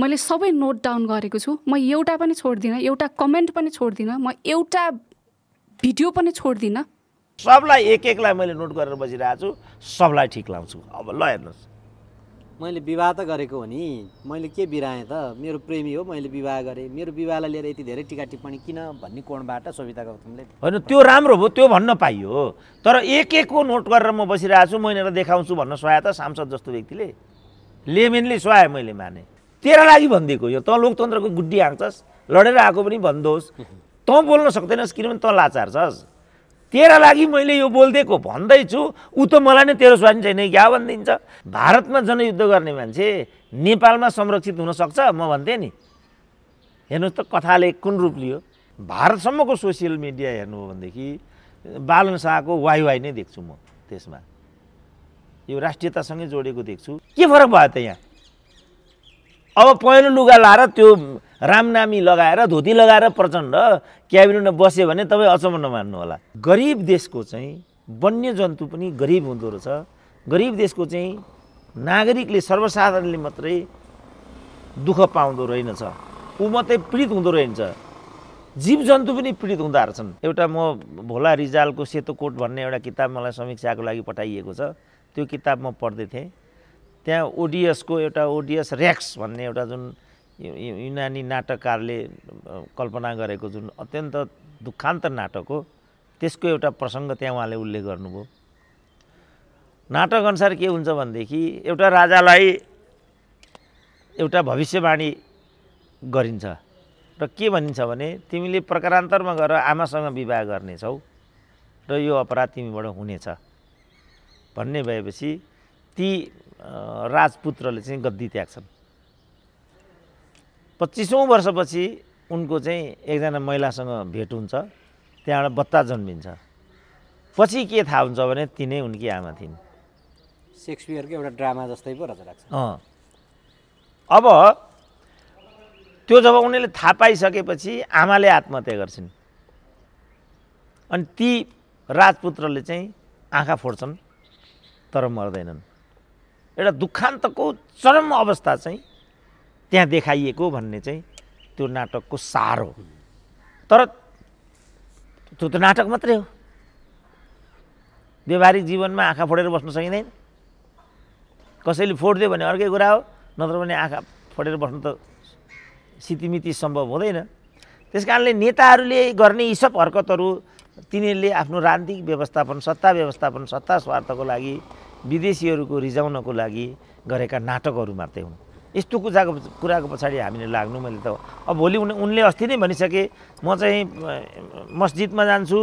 मैले सबै note down गरेको छु म एउटा पनि छोड्दिनँ एउटा कमेन्ट पनि छोड्दिनँ म एउटा भिडियो पनि छोड्दिनँ सबलाई एक एकलाई मैले नोट गरेर बसिरहेको छु सबलाई ठिक लाउँछु अब ल हेर्नुहोस् मैले विवाह त गरेको हो नि मैले के बिराएँ त मेरो प्रेमी हो मैले विवाह गरेँ मेरो विवाहलाई लिएर यति धेरै टिका टिप्पणी किन भन्ने कोणबाट सविता गौतमले होइन त्यो राम्रो हो त्यो भन्न पाइयो तर एक एकको नोट गरेर म बसिरहेको छु मैले देखाउँछु भन्न त सांसद जस्तो व्यक्तिले लेमेनले सुहाएँ मैले माने तेरा लागि भनिदिएको यो तँ लोकतन्त्रको गुड्डी हाँग्छस् लडेर आएको पनि भनिदोस् तँ बोल्न सक्दैनस् किनभने तँ लाचार छस् तेरा लागि मैले यो बोलिदिएको भन्दैछु ऊ त मलाई नै तेरो स्वाधीन छैन क्या भनिदिन्छ भारतमा जनयुद्ध गर्ने मान्छे नेपालमा संरक्षित हुनसक्छ म भन्थेँ नि हेर्नुहोस् त कथाले कुन रूप लियो भारतसम्मको सोसियल मिडिया हेर्नु हो भनेदेखि बालन शाहको वाइ वाइ नै देख्छु म त्यसमा यो राष्ट्रियतासँगै जोडेको देख्छु के फरक भयो त यहाँ अब पहेँलो लुगा लाएर त्यो रामनामी लगाएर धोती लगाएर प्रचण्ड क्याबिनेटमा बस्यो भने तपाईँ अचम्म नमान्नु होला गरिब देशको चाहिँ वन्यजन्तु पनि गरिब हुँदो रहेछ गरिब देशको चाहिँ नागरिकले सर्वसाधारणले मात्रै दुःख पाउँदो रहेनछ ऊ मात्रै पीडित हुँदो रहेछ जीव जन्तु पनि पीडित हुँदो रहेछन् एउटा म भोला रिजालको सेतो कोट भन्ने एउटा किताब मलाई समीक्षाको लागि पठाइएको छ त्यो किताब म पढ्दै थिएँ त्यहाँ ओडिएसको एउटा ओडिएस ऱ्याक्स भन्ने एउटा जुन युनानी नाटककारले कल्पना गरेको जुन अत्यन्त दुःखान्त नाटक हो त्यसको एउटा प्रसङ्ग त्यहाँ उहाँले उल्लेख गर्नुभयो नाटकअनुसार के हुन्छ भनेदेखि एउटा राजालाई एउटा भविष्यवाणी गरिन्छ र के भनिन्छ भने तिमीले प्रकारान्तरमा गएर आमासँग विवाह गर्नेछौ र यो अपराध तिमीबाट हुनेछ भन्ने भएपछि ती राजपुत्रले चाहिँ गद्दी त्याग्छन् पच्चिसौँ वर्षपछि उनको चाहिँ एकजना महिलासँग भेट हुन्छ त्यहाँबाट बत्ता जन्मिन्छ पछि के थाहा हुन्छ भने तिनै उनकी आमा थिइन् सेक्सपियरको एउटा ड्रामा जस्तै पो लाग्छ अँ अब त्यो जब उनीहरूले थाहा पाइसकेपछि आमाले आत्महत्या गर्छिन् अनि ती राजपुत्रले चाहिँ आँखा फोड्छन् तर मर्दैनन् एउटा दुखान्तको चरम अवस्था चाहिँ त्यहाँ देखाइएको भन्ने चाहिँ त्यो नाटकको सार हो तर त्यो त नाटक मात्रै हो व्यवहारिक जीवनमा आँखा फोडेर बस्न सकिँदैन कसैले फोडिदियो भने अर्कै कुरा हो नत्र भने आँखा फोडेर बस्नु त सितिमिति सम्भव हुँदैन त्यस कारणले नेताहरूले गर्ने यी सब हरकतहरू तिनीहरूले आफ्नो राजनीतिक व्यवस्थापन सत्ता व्यवस्थापन सत्ता स्वार्थको लागि विदेशीहरूको रिजाउनको लागि गरेका नाटकहरू मात्रै हुन् यस्तो कुराको कुराको पछाडि हामीले लाग्नु मैले त अब भोलि उन उनले अस्ति नै भनिसके म चाहिँ मस्जिदमा जान्छु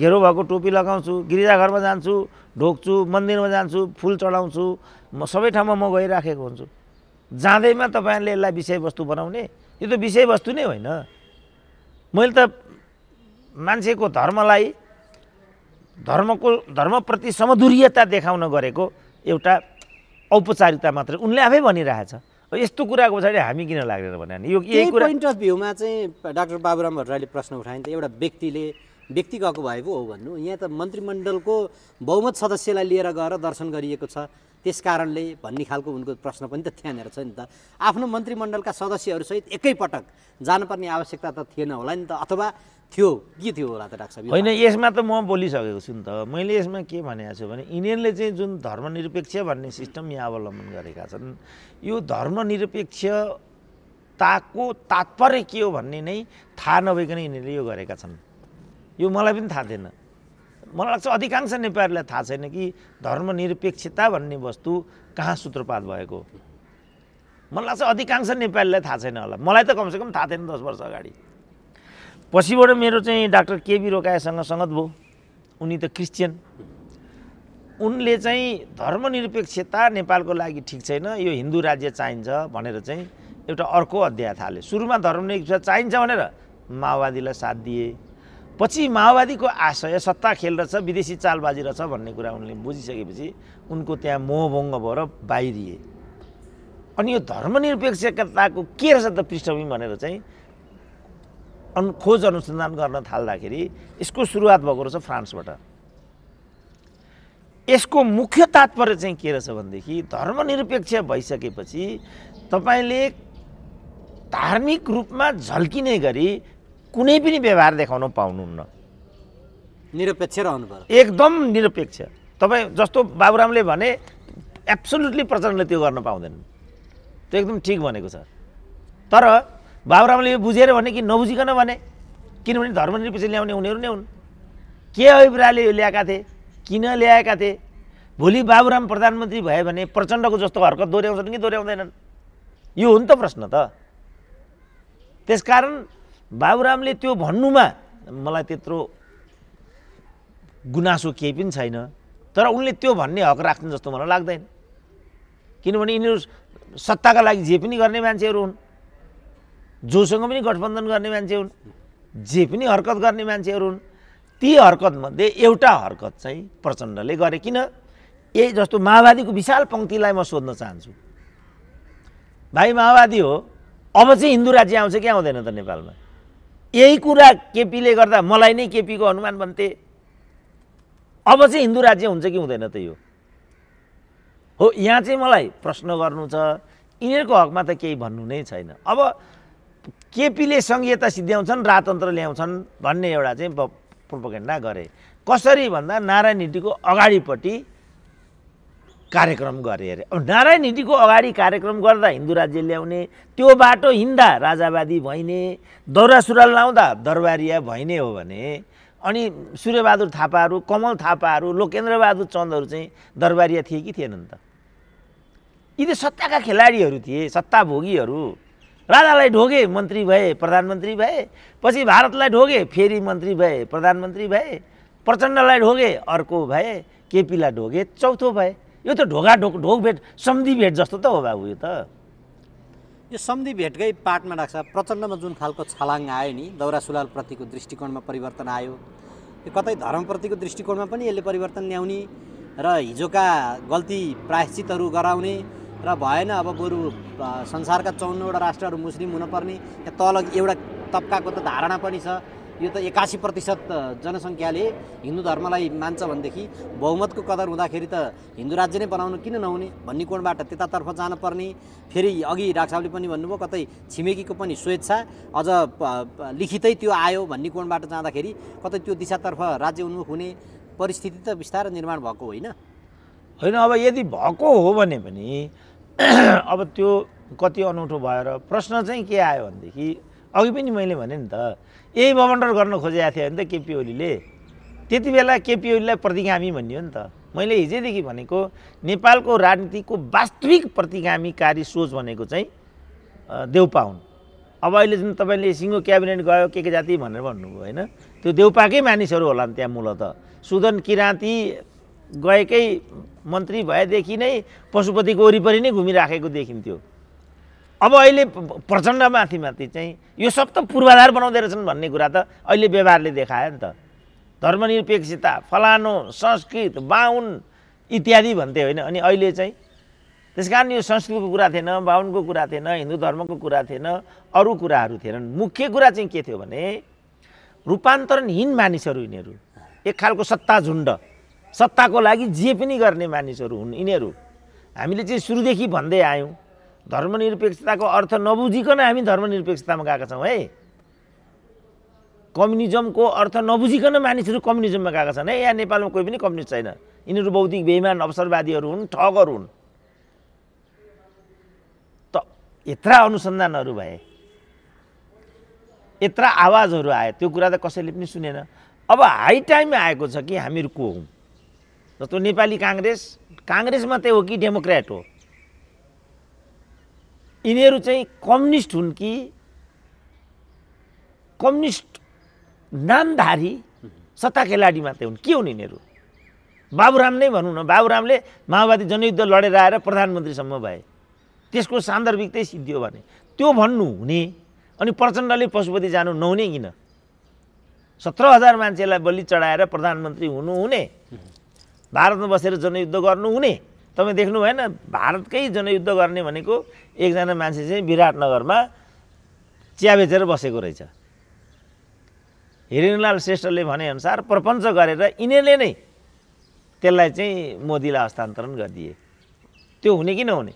घेरो भएको टोपी लगाउँछु गिरिजाघरमा जान्छु ढोक्छु मन्दिरमा जान्छु फुल चढाउँछु म सबै ठाउँमा म गइराखेको हुन्छु जाँदैमा तपाईँहरूले यसलाई विषयवस्तु बनाउने यो त विषयवस्तु नै होइन मैले त मान्छेको धर्मलाई धर्मको धर्मप्रति समधुरीयता देखाउन गरेको एउटा औपचारिकता मात्र उनले आफै भनिरहेछ यस्तो कुराको पछाडि हामी किन लागेर भने यो यही कुरा पोइन्ट अफ भ्यूमा चाहिँ डाक्टर बाबुराम भट्टराईले प्रश्न उठाए एउटा व्यक्तिले व्यक्ति गएको भए पो हो भन्नु यहाँ त मन्त्रीमण्डलको बहुमत सदस्यलाई लिएर गएर दर्शन गरिएको छ त्यस कारणले भन्ने खालको उनको प्रश्न पनि त त्यहाँनिर छ नि त आफ्नो मन्त्रीमण्डलका सदस्यहरूसहित एकैपटक जानुपर्ने आवश्यकता त थिएन होला नि त अथवा थियो के थियो होला त डाक्टर साहब होइन यसमा त म बोलिसकेको छु नि त मैले यसमा के भनेको छु भने यिनीहरूले चाहिँ जुन धर्मनिरपेक्ष भन्ने सिस्टम यहाँ अवलम्बन गरेका छन् यो धर्मनिरपेक्ष ताको तात्पर्य के हो भन्ने नै थाहा नभइकन यिनीहरूले यो गरेका छन् यो मलाई पनि थाहा थिएन मलाई लाग्छ अधिकांश नेपालीलाई थाहा छैन कि धर्मनिरपेक्षता भन्ने वस्तु कहाँ सूत्रपात भएको मलाई लाग्छ अधिकांश नेपालीलाई थाहा छैन होला मलाई त कमसेकम थाहा थिएन दस वर्ष अगाडि पछिबाट मेरो चाहिँ डाक्टर केबी रोकायासँग सङ्गत भयो उनी त क्रिस्चियन उनले चाहिँ धर्मनिरपेक्षता नेपालको लागि ठिक छैन यो हिन्दू राज्य चाहिन्छ भनेर चाहिँ एउटा अर्को अध्याय थाले सुरुमा धर्मनिरपेक्षता चाहिन्छ भनेर माओवादीलाई साथ दिए पछि माओवादीको आशय सत्ता खेल रहेछ विदेशी चालबाजी रहेछ भन्ने कुरा उनले बुझिसकेपछि उनको त्यहाँ मोहभङ्ग भएर बाहिरिए अनि यो धर्मनिरपेक्षताको के रहेछ त पृष्ठभूमि भनेर चाहिँ अनु खोज अनुसन्धान गर्न थाल्दाखेरि यसको सुरुवात भएको रहेछ फ्रान्सबाट यसको मुख्य तात्पर्य चाहिँ के रहेछ भनेदेखि धर्मनिरपेक्ष भइसकेपछि तपाईँले धार्मिक रूपमा झल्किने गरी कुनै पनि व्यवहार देखाउन पाउनुहुन्न निरपेक्ष रहनु पर्छ एकदम निरपेक्ष तपाईँ जस्तो बाबुरामले भने एब्सोल्युटली प्रचण्डले त्यो गर्न पाउँदैन त्यो एकदम ठिक भनेको छ तर बाबुरामले यो बुझेर भने कि नबुझिकन भने किनभने धर्मनिरपेक्ष ल्याउने उनीहरू नै हुन् के अभिप्रायले यो ल्याएका थिए किन ल्याएका थिए भोलि बाबुराम प्रधानमन्त्री भयो भने प्रचण्डको जस्तो हरकत दोहोऱ्याउँछन् कि दोहोऱ्याउँदैनन् यो हो नि त प्रश्न त त्यसकारण बाबुरामले त्यो भन्नुमा मलाई त्यत्रो गुनासो केही पनि छैन तर उनले त्यो भन्ने हक राख्छन् जस्तो मलाई लाग्दैन किनभने यिनीहरू सत्ताका लागि जे पनि गर्ने मान्छेहरू हुन् जोसँग पनि गठबन्धन गर्ने मान्छे हुन् जे पनि हरकत गर्ने मान्छेहरू हुन् ती हरकतमध्ये एउटा हरकत चाहिँ प्रचण्डले गरे किन ए जस्तो माओवादीको विशाल पङ्क्तिलाई म सोध्न चाहन्छु भाइ माओवादी हो अब चाहिँ हिन्दू राज्य आउँछ कि आउँदैन त नेपालमा यही कुरा केपीले गर्दा मलाई नै केपीको अनुमान भन्थे अब चाहिँ हिन्दू राज्य हुन्छ कि हुँदैन त यो हो यहाँ चाहिँ मलाई प्रश्न गर्नु छ यिनीहरूको हकमा त केही भन्नु नै छैन अब केपीले सङ्घीयता सिद्ध्याउँछन् राजतन्त्र ल्याउँछन् भन्ने एउटा चाहिँ प्रोपोगेन्डा गरे कसरी भन्दा नारायण हिटीको अगाडिपट्टि कार्यक्रम गरे अरे नारायण हिटीको अगाडि कार्यक्रम गर्दा हिन्दू राज्य ल्याउने त्यो बाटो हिँड्दा राजावादी भइने दौरा सुरुवाल लाउँदा दरबारिया भइने हो भने अनि सूर्यबहादुर थापाहरू कमल थापाहरू लोकेन्द्रबहादुर चन्दहरू चाहिँ दरबारिया थिए कि थिएनन् त यी त सत्ताका खेलाडीहरू थिए सत्ताभोगीहरू राजालाई ढोगे मन्त्री भए प्रधानमन्त्री भए पछि भारतलाई ढोगे फेरि मन्त्री भए प्रधानमन्त्री भए प्रचण्डलाई ढोगे अर्को भए केपीलाई ढोगे चौथो भए यो त ढोका ढोक ढोक भेट सम्धि भेट जस्तो त हो बाबु यो त यो सम्धि भेटकै पाटमा राख्छ प्रचण्डमा जुन खालको छलाङ आयो नि दौरा सुलालप्रतिको दृष्टिकोणमा परिवर्तन आयो यो कतै धर्मप्रतिको दृष्टिकोणमा पनि यसले परिवर्तन ल्याउने र हिजोका गल्ती प्रायश्चितहरू गराउने र भएन अब बरु संसारका चौन्नवटा राष्ट्रहरू मुस्लिम हुनुपर्ने तल एउटा तब्काको त धारणा पनि छ यो त एकासी प्रतिशत जनसङ्ख्याले हिन्दू धर्मलाई मान्छ भनेदेखि बहुमतको कदर हुँदाखेरि त हिन्दू राज्य नै बनाउनु किन नहुने भन्ने कोणबाट त्यतातर्फ जानुपर्ने फेरि अघि राक्षले पनि भन्नुभयो कतै छिमेकीको पनि स्वेच्छा अझ लिखितै त्यो आयो भन्ने कोणबाट जाँदाखेरि कतै त्यो दिशातर्फ राज्य उन्मुख हुने परिस्थिति त बिस्तारै निर्माण भएको होइन होइन अब यदि भएको हो भने पनि अब त्यो कति अनौठो भएर प्रश्न चाहिँ के आयो भनेदेखि अघि पनि मैले भने नि त यही बमण्डर गर्न खोजेको थिएँ नि त केपी ओलीले त्यति बेला केपी ओलीलाई प्रतिगामी भनियो नि त मैले हिजैदेखि भनेको नेपालको राजनीतिको वास्तविक प्रतिगामीकारी सोच भनेको चाहिँ देउपा हुन् अब अहिले जुन तपाईँले सिङ्गो क्याबिनेट गयो के के जाति भनेर भन्नुभयो होइन त्यो देउपाकै मानिसहरू होला नि त्यहाँ मूलत सुदन किराँती गएकै मन्त्री भएदेखि नै पशुपतिको वरिपरि नै घुमिराखेको देखिन्थ्यो अब अहिले प्रचण्डमाथि माथि चाहिँ यो सब त पूर्वाधार बनाउँदै रहेछन् भन्ने कुरा त अहिले व्यवहारले देखायो नि त धर्मनिरपेक्षता फलानो संस्कृत बाहुन इत्यादि भन्थे होइन अनि अहिले चाहिँ त्यस कारण यो संस्कृतको कुरा थिएन बाहुनको कुरा थिएन हिन्दू धर्मको कुरा थिएन अरू कुराहरू थिएनन् मुख्य कुरा चाहिँ के थियो भने रूपान्तरणहीन मानिसहरू यिनीहरू एक खालको सत्ता झुन्ड सत्ताको लागि जे पनि गर्ने मानिसहरू हुन् यिनीहरू हामीले चाहिँ सुरुदेखि भन्दै आयौँ धर्मनिरपेक्षताको अर्थ नबुझिकन हामी धर्मनिरपेक्षतामा गएका छौँ है कम्युनिजमको अर्थ नबुझिकन मानिसहरू कम्युनिजममा गएका छन् है यहाँ नेपालमा कोही पनि कम्युनिस्ट छैन यिनीहरू बौद्धिक बेमान अवसरवादीहरू हुन् ठगहरू हुन् त यत्रा अनुसन्धानहरू भए यत्रा आवाजहरू आए त्यो कुरा त कसैले पनि सुनेन अब हाई टाइम आएको छ कि हामीहरू को हौँ जस्तो नेपाली काङ्ग्रेस काङ्ग्रेस मात्रै हो कि डेमोक्रेट हो यिनीहरू चाहिँ कम्युनिस्ट हुन् कि कम्युनिस्ट नामधारी सत्ता खेलाडी मात्रै हुन् के हुन् यिनीहरू बाबुराम नै भनौँ न बाबुरामले माओवादी जनयुद्ध लडेर आएर प्रधानमन्त्रीसम्म भए त्यसको सान्दर्भिक त्यही सिद्धियो भने त्यो भन्नु हुने अनि प्रचण्डले पशुपति जानु नहुने किन सत्र हजार मान्छेलाई बलि चढाएर प्रधानमन्त्री हुनुहुने भारतमा बसेर जनयुद्ध गर्नुहुने तपाईँ देख्नु भएन भारतकै जनयुद्ध गर्ने भनेको एकजना मान्छे चाहिँ विराटनगरमा चिया बेचेर बसेको रहेछ हिरणलाल श्रेष्ठले भनेअनुसार प्रपञ्च गरेर यिनीहरूले नै त्यसलाई चाहिँ मोदीलाई हस्तान्तरण गरिदिए त्यो हुने कि नहुने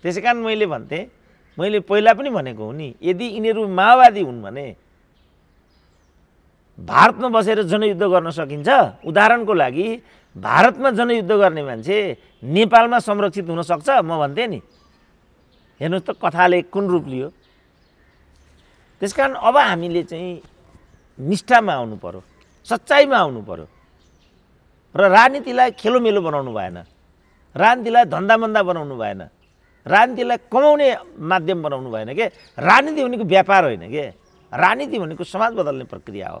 त्यसै कारण मैले भन्थेँ मैले पहिला पनि भनेको हो नि यदि यिनीहरू माओवादी हुन् भने भारतमा बसेर जनयुद्ध गर्न सकिन्छ उदाहरणको लागि भारतमा जनयुद्ध गर्ने मान्छे नेपालमा संरक्षित हुनसक्छ म भन्थेँ नि हेर्नुहोस् त कथाले कुन रूप लियो त्यस कारण अब हामीले चाहिँ निष्ठामा आउनु पऱ्यो सच्चाइमा आउनु पऱ्यो र राजनीतिलाई खेलोमेलो बनाउनु भएन राजनीतिलाई धन्दामन्दा बनाउनु भएन राजनीतिलाई कमाउने माध्यम बनाउनु भएन के राजनीति भनेको व्यापार होइन के राजनीति भनेको समाज बदल्ने प्रक्रिया हो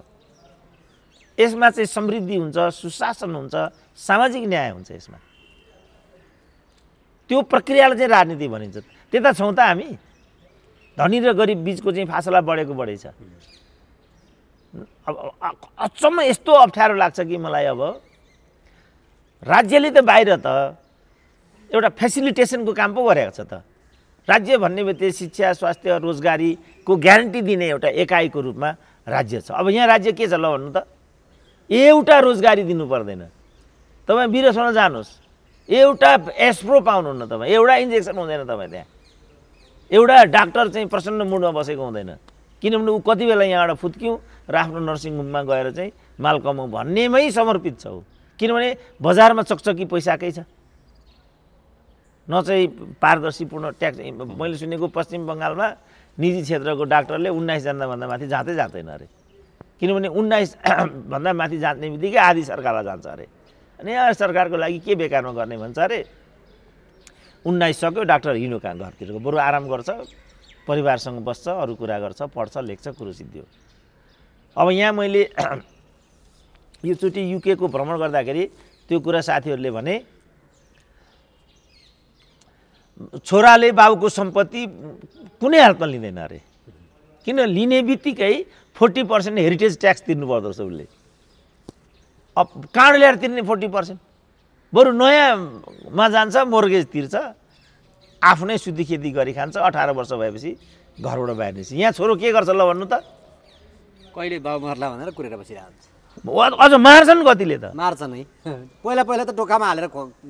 यसमा चाहिँ समृद्धि हुन्छ सुशासन हुन्छ सामाजिक न्याय हुन्छ यसमा त्यो प्रक्रियालाई चाहिँ राजनीति भनिन्छ त्यता छौँ त हामी धनी र गरिब बिचको चाहिँ फासला बढेको बढेछ अब अचम्म यस्तो अप्ठ्यारो लाग्छ कि मलाई अब राज्यले त बाहिर त एउटा फेसिलिटेसनको काम पो गरेको छ त राज्य भन्ने बित्तिकै शिक्षा स्वास्थ्य रोजगारीको ग्यारेन्टी दिने एउटा एकाइको रूपमा राज्य छ अब यहाँ राज्य के छ ल भन्नु त एउटा रोजगारी दिनु पर्दैन तपाईँ बिरोसँग जानुहोस् एउटा एसप्रो पाउनुहुन्न तपाईँ एउटा इन्जेक्सन हुँदैन तपाईँ त्यहाँ एउटा डाक्टर चाहिँ प्रसन्न मुडमा बसेको हुँदैन किनभने ऊ कति बेला यहाँबाट फुत्क्यौँ र आफ्नो नर्सिङ होममा गएर चाहिँ माल कमाउँ भन्नेमै समर्पित छ ऊ किनभने बजारमा चकचकी पैसाकै छ न चाहिँ पारदर्शीपूर्ण ट्याक्स मैले सुनेको पश्चिम बङ्गालमा निजी क्षेत्रको डाक्टरले उन्नाइसजनाभन्दा माथि जाँदै जाँदैन अरे किनभने उन्नाइस भन्दा माथि जाने बित्तिकै आधी सरकारलाई जान्छ अरे नयाँ सरकारको लागि के बेकारमा गर्ने भन्छ अरे उन्नाइस सक्यो डाक्टर हिँड्नु कहाँ घरतिरको बरु आराम गर्छ परिवारसँग बस्छ अरू कुरा गर्छ पढ्छ लेख्छ कुरो सिद्धियो अब यहाँ मैले यो योचोटि युकेको भ्रमण गर्दाखेरि त्यो कुरा साथीहरूले भने छोराले बाबुको सम्पत्ति कुनै हालतमा लिँदैन अरे किन लिने बित्तिकै फोर्टी पर्सेन्ट हेरिटेज ट्याक्स तिर्नु पर्दो रहेछ उसले अब काँड ल्याएर तिर्ने फोर्टी पर्सेन्ट बरु नयाँमा जान्छ मोर्गेज तिर्छ आफ्नै शुद्धि खेती गरी खान्छ अठार वर्ष भएपछि घरबाट बाहिर निस्छ यहाँ छोरो के गर्छ ल भन्नु त कहिले बाउ मर्ला भनेर कुरेर बसिरहेको हुन्छ अझ मार्छन् कतिले त मार्छन् है पहिला पहिला त टोकामा हालेर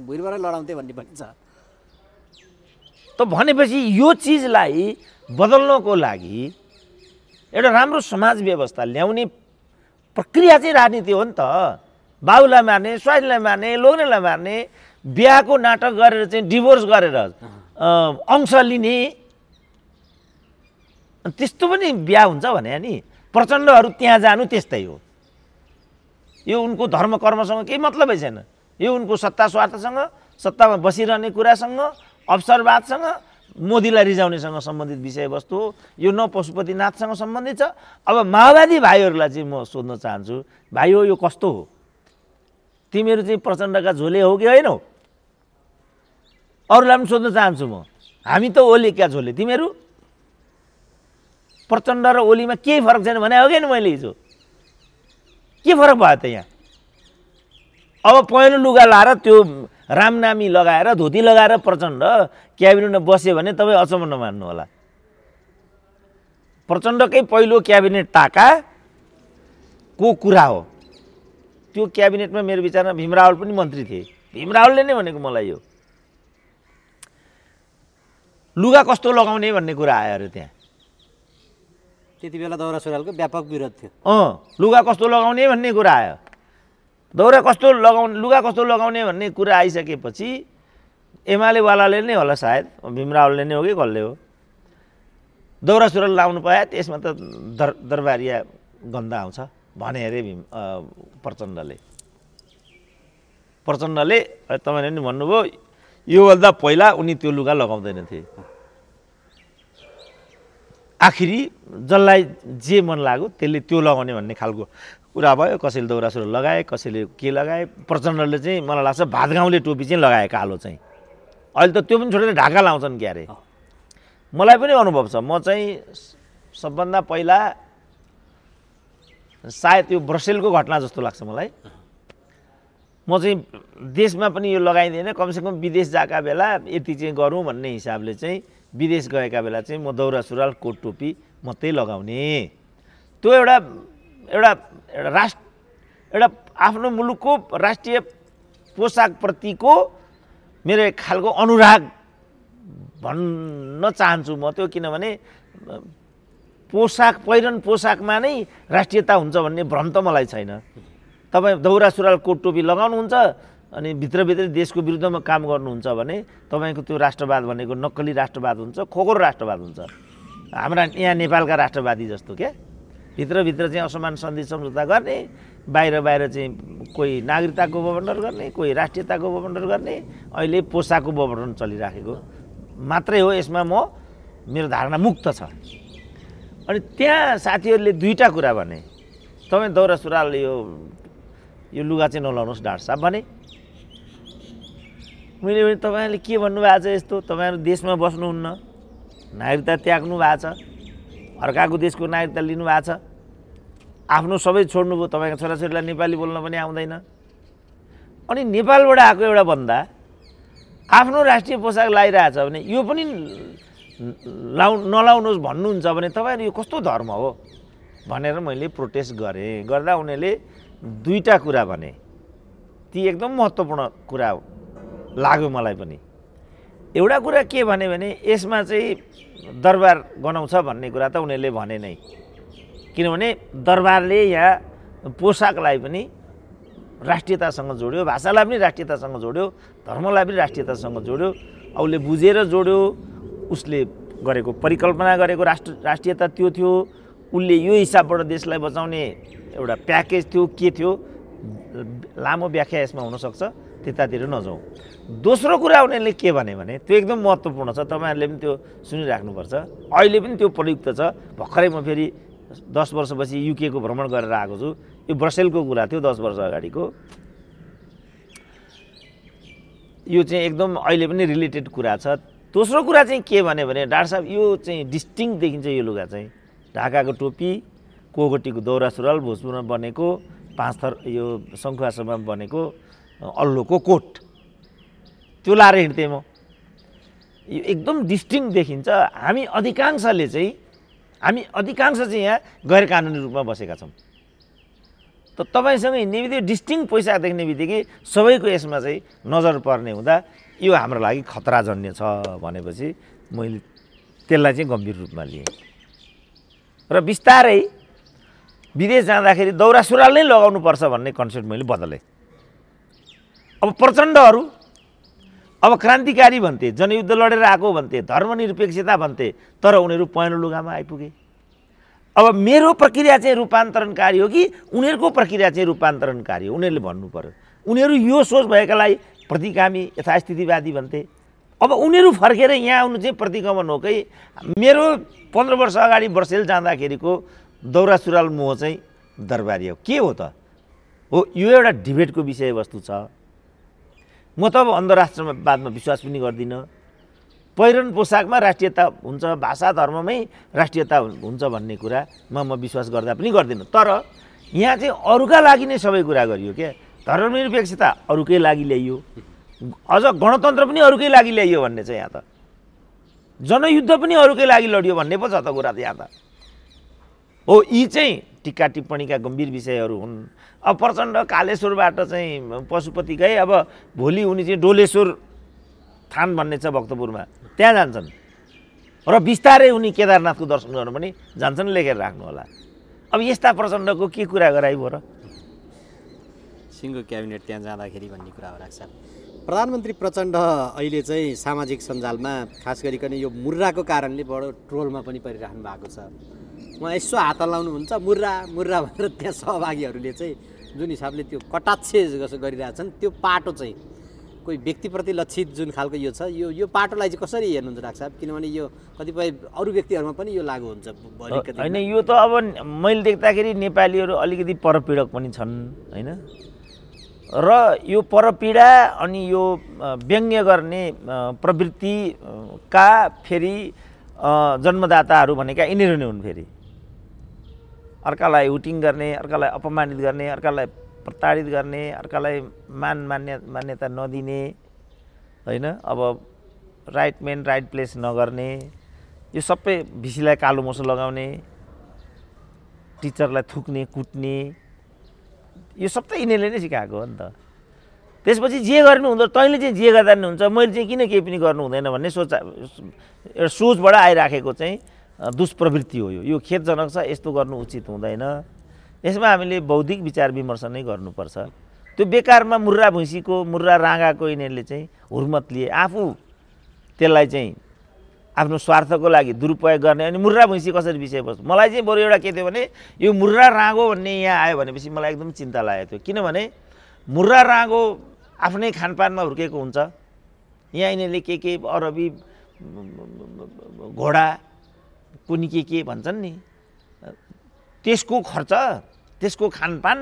भुइँबाट लडाउँथे भन्ने भनिन्छ त भनेपछि यो चिजलाई बदल्नको लागि एउटा राम्रो समाज व्यवस्था ल्याउने प्रक्रिया चाहिँ राजनीति हो नि त बाबुलाई मार्ने स्वास्नीलाई मार्ने लोग्नेलाई मार्ने बिहाको नाटक गरेर चाहिँ डिभोर्स गरेर अंश लिने त्यस्तो पनि बिहा हुन्छ भने नि प्रचण्डहरू त्यहाँ जानु त्यस्तै हो यो उनको धर्म कर्मसँग केही मतलबै छैन यो उनको सत्ता स्वार्थसँग सत्तामा बसिरहने कुरासँग अवसरवादसँग मोदीलाई रिजाउनेसँग सम्बन्धित विषयवस्तु हो यो न पशुपतिनाथसँग सम्बन्धित छ अब माओवादी भाइहरूलाई चाहिँ म सोध्न चाहन्छु भाइ हो यो कस्तो हो तिमीहरू चाहिँ प्रचण्डका झोले हो कि होइन हो अरूलाई पनि सोध्न चाहन्छु म हामी त ओली क्या झोले तिमीहरू प्रचण्ड र ओलीमा केही फरक छैन भने हो कि मैले हिजो के फरक भयो त यहाँ अब पहेँलो लुगा लाएर त्यो रामनामी लगाएर धोती लगाएर प्रचण्ड क्याबिनेटमा बस्यो भने तपाईँ अचम्म नमान्नु होला प्रचण्डकै पहिलो क्याबिनेट ताका को कुरा हो त्यो क्याबिनेटमा मेरो विचारमा भीमरावल पनि मन्त्री थिए भीमरावलले नै भनेको मलाई यो लुगा कस्तो लगाउने भन्ने कुरा आयो अरे त्यहाँ त्यति बेला दौरा सुरुवालको व्यापक विरोध थियो अँ लुगा कस्तो लगाउने भन्ने कुरा आयो दौरा कस्तो लगाउने लुगा कस्तो लगाउने भन्ने कुरा आइसकेपछि एमालेवालाले नै होला सायद भीमरावलले नै हो कि कसले हो दौरा सुरुवाल लाउनु पाए त्यसमा त दर दरबारिया गन्दा आउँछ भने अरे भीम प्रचण्डले प्रचण्डले तपाईँले पनि भन्नुभयो योभन्दा पहिला उनी त्यो लुगा लगाउँदैन थिए आखिरी जसलाई जे मन लाग्यो त्यसले त्यो लगाउने भन्ने खालको कुरा भयो कसैले दौरा सुरुवाल लगाए कसैले के लगाए प्रचण्डले चाहिँ मलाई लाग्छ भात गाउँले टोपी चाहिँ लगाए कालो चाहिँ अहिले त त्यो पनि छोडेर ढाका लाउँछन् क्यारे मलाई पनि अनुभव छ म चाहिँ सबभन्दा पहिला सायद यो ब्रसेलको घटना जस्तो लाग्छ मलाई म चाहिँ देशमा पनि यो लगाइँदैन कमसेकम विदेश जाएका बेला यति चाहिँ गरौँ भन्ने हिसाबले चाहिँ विदेश गएका बेला चाहिँ म दौरा सुरुवाल कोट टोपी मात्रै लगाउने त्यो एउटा एउटा एउटा राष्ट्र एउटा आफ्नो मुलुकको राष्ट्रिय पोसाकप्रतिको मेरो एक खालको अनुराग भन्न चाहन्छु म त्यो किनभने पोसाक पहिरन पोसाकमा नै राष्ट्रियता हुन्छ भन्ने भ्रम त मलाई छैन तपाईँ दौरा सुरुवाल कोट टोपी लगाउनुहुन्छ अनि भित्रभित्रै देशको विरुद्धमा काम गर्नुहुन्छ भने तपाईँको त्यो राष्ट्रवाद भनेको नक्कली राष्ट्रवाद हुन्छ खोखोर राष्ट्रवाद हुन्छ हाम्रा यहाँ नेपालका राष्ट्रवादी जस्तो क्या भित्रभित्र चाहिँ असमान सन्धि सम्झौता गर्ने बाहिर बाहिर चाहिँ कोही नागरिकताको बबन्डर गर्ने कोही राष्ट्रियताको बबन्डर गर्ने अहिले पोसाको बबन्डन चलिराखेको मात्रै हो यसमा म मेरो धारणा मुक्त छ अनि त्यहाँ साथीहरूले दुईवटा कुरा भने तपाईँ दौरा सुरुवाल यो यो लुगा चाहिँ नलाउनुहोस् डाँड साहब भने मैले भने तपाईँहरूले के भन्नुभएको छ यस्तो तपाईँहरू देशमा बस्नुहुन्न नागरिकता त्याग्नु भएको छ अर्काको देशको नागरिकता लिनु भएको छ आफ्नो सबै छोड्नुभयो तपाईँको छोराछोरीलाई नेपाली बोल्न पनि आउँदैन अनि नेपालबाट आएको एउटा भन्दा आफ्नो राष्ट्रिय पोसाक लगाइरहेछ भने यो पनि लाउ नलाउनुहोस् भन्नुहुन्छ भने तपाईँहरू यो कस्तो धर्म हो भनेर मैले प्रोटेस्ट गरेँ गर्दा उनीहरूले दुईवटा कुरा भने ती एकदम महत्त्वपूर्ण कुरा लाग्यो मलाई पनि एउटा कुरा के भने यसमा चाहिँ दरबार गनाउँछ भन्ने कुरा त उनीहरूले भने नै किनभने दरबारले यहाँ पोसाकलाई पनि राष्ट्रियतासँग जोड्यो भाषालाई पनि राष्ट्रियतासँग जोड्यो धर्मलाई पनि राष्ट्रियतासँग जोड्यो उसले बुझेर जोड्यो उसले गरेको परिकल्पना गरेको राष्ट्र राष्ट्रियता त्यो थियो उसले यो हिसाबबाट देशलाई बचाउने एउटा प्याकेज थियो के थियो लामो व्याख्या यसमा हुनसक्छ त्यतातिर नजाउँ दोस्रो कुरा उनीहरूले के भने भने त्यो एकदम महत्त्वपूर्ण छ तपाईँहरूले पनि त्यो सुनिराख्नुपर्छ अहिले पनि त्यो प्रयुक्त छ भर्खरै म फेरि दस वर्षपछि युकेको भ्रमण गरेर आएको छु यो ब्रसेलको कुरा थियो दस वर्ष अगाडिको यो चाहिँ एकदम अहिले पनि रिलेटेड कुरा छ दोस्रो कुरा चाहिँ के भन्यो भने डाक्टर साहब यो चाहिँ डिस्टिङ देखिन्छ यो लुगा चाहिँ ढाकाको टोपी कोगटीको दौरा सुरुवाल भोजपुरमा बनेको पाँच थर यो शङ्खुवासम्म बनेको अल्लोको कोट त्यो लाएर हिँड्थेँ म यो एकदम डिस्टिङ देखिन्छ हामी अधिकांशले चाहिँ हामी अधिकांश चाहिँ यहाँ गैर कानुनी रूपमा बसेका छौँ त तपाईँसँग हिँड्ने डिस्टिङ पैसा देख्ने बित्तिकै सबैको यसमा चाहिँ नजर पर्ने हुँदा यो हाम्रो लागि खतराजन्य छ भनेपछि मैले त्यसलाई चाहिँ गम्भीर रूपमा लिएँ र बिस्तारै विदेश जाँदाखेरि दौरा सुरुवाल नै लगाउनुपर्छ भन्ने कन्सेप्ट मैले बदलेँ अब प्रचण्डहरू अब क्रान्तिकारी भन्थे जनयुद्ध लडेर आएको भन्थे धर्मनिरपेक्षता भन्थे तर उनीहरू पहेँलो लुगामा आइपुगे अब मेरो प्रक्रिया चाहिँ रूपान्तरणकारी हो कि उनीहरूको प्रक्रिया चाहिँ रूपान्तरणकारी हो उनीहरूले भन्नु पऱ्यो उनीहरू यो सोच भएकालाई प्रतिगामी यथास्थितिवादी भन्थे अब उनीहरू फर्केर यहाँ आउनु चाहिँ प्रतिगमन हो कि मेरो पन्ध्र वर्ष अगाडि बर्सेल जाँदाखेरिको दौरा सुरुवाल मोह चाहिँ दरबारी हो के हो त हो यो एउटा डिबेटको विषयवस्तु छ म त अब बादमा विश्वास पनि गर्दिनँ पहिरन पोसाकमा राष्ट्रियता हुन्छ भाषा धर्ममै राष्ट्रियता हुन्छ भन्ने कुरामा म विश्वास गर्दा पनि गर्दिनँ तर यहाँ चाहिँ अरूका लागि नै सबै कुरा गरियो क्या धर्मनिरपेक्षता अरूकै लागि ल्याइयो अझ गणतन्त्र पनि अरूकै लागि ल्याइयो भन्ने चाहिँ यहाँ त जनयुद्ध पनि अरूकै लागि लडियो भन्ने पो छ त कुरा त यहाँ त हो यी चाहिँ टिक्का टिप्पणीका गम्भीर विषयहरू हुन् अब प्रचण्ड कालेश्वरबाट चाहिँ पशुपति गए अब भोलि उनी चाहिँ डोलेश्वर थान भन्ने छ भक्तपुरमा त्यहाँ जान्छन् र बिस्तारै उनी केदारनाथको दर्शन गर्नु पनि जान्छन् लेखेर राख्नु होला अब यस्ता प्रचण्डको के कुरा भयो र सिङ्गो क्याबिनेट त्यहाँ जाँदाखेरि भन्ने कुराहरू राख्छ प्रधानमन्त्री प्रचण्ड अहिले चाहिँ सामाजिक सञ्जालमा खास गरिकन यो मुर्राको कारणले बडो ट्रोलमा पनि परिरहनु भएको छ उहाँ यसो हात लाउनुहुन्छ मुर्रा मुर्रा भनेर त्यहाँ सहभागीहरूले चाहिँ जुन हिसाबले त्यो कटाक्ष जसो गरिरहेछन् त्यो पाटो चाहिँ कोही व्यक्तिप्रति लक्षित जुन खालको यो छ यो यो पाटोलाई चाहिँ कसरी हेर्नुहुन्छ डाक्टर साहब किनभने यो कतिपय अरू व्यक्तिहरूमा पनि यो लागु हुन्छ होइन यो त अब मैले देख्दाखेरि नेपालीहरू अलिकति परपीडक पनि छन् होइन र यो परपीडा अनि यो व्यङ्ग्य गर्ने प्रवृत्तिका फेरि जन्मदाताहरू भनेका यिनीहरू नै हुन् फेरि अर्कालाई हुटिङ गर्ने अर्कालाई अपमानित गर्ने अर्कालाई प्रताडित गर्ने अर्कालाई मान मान्य मान्यता नदिने होइन अब राइट मेन राइट प्लेस नगर्ने यो सबै भिसीलाई कालो मोसो लगाउने टिचरलाई थुक्ने कुट्ने यो सबै यिनीहरूले नै सिकाएको हो नि त त्यसपछि जे गर्नु हुँदो तैँले चाहिँ जे गर्दा नि हुन्छ मैले चाहिँ किन केही पनि गर्नु हुँदैन भन्ने सोच एउटा सोचबाट आइराखेको चाहिँ दुष्प्रवृत्ति हो यो खेतजनक छ यस्तो गर्नु उचित हुँदैन यसमा हामीले बौद्धिक विचार विमर्श नै गर्नुपर्छ त्यो बेकारमा मुर्रा भुइँसीको मुर्रा राँगाको यिनीहरूले चाहिँ हुर्मत लिए आफू त्यसलाई चाहिँ आफ्नो स्वार्थको लागि दुरुपयोग गर्ने अनि मुर्रा भैँसी कसरी विषयवस्तु मलाई चाहिँ बरु एउटा के थियो भने यो मुर्रा राँगो भन्ने यहाँ आयो भनेपछि मलाई एकदम चिन्ता लागेको थियो किनभने मुर्रा राँगो आफ्नै खानपानमा हुर्केको हुन्छ यहाँ यिनीहरूले के के अरबी घोडा कुनी के के भन्छन् नि त्यसको खर्च त्यसको खानपान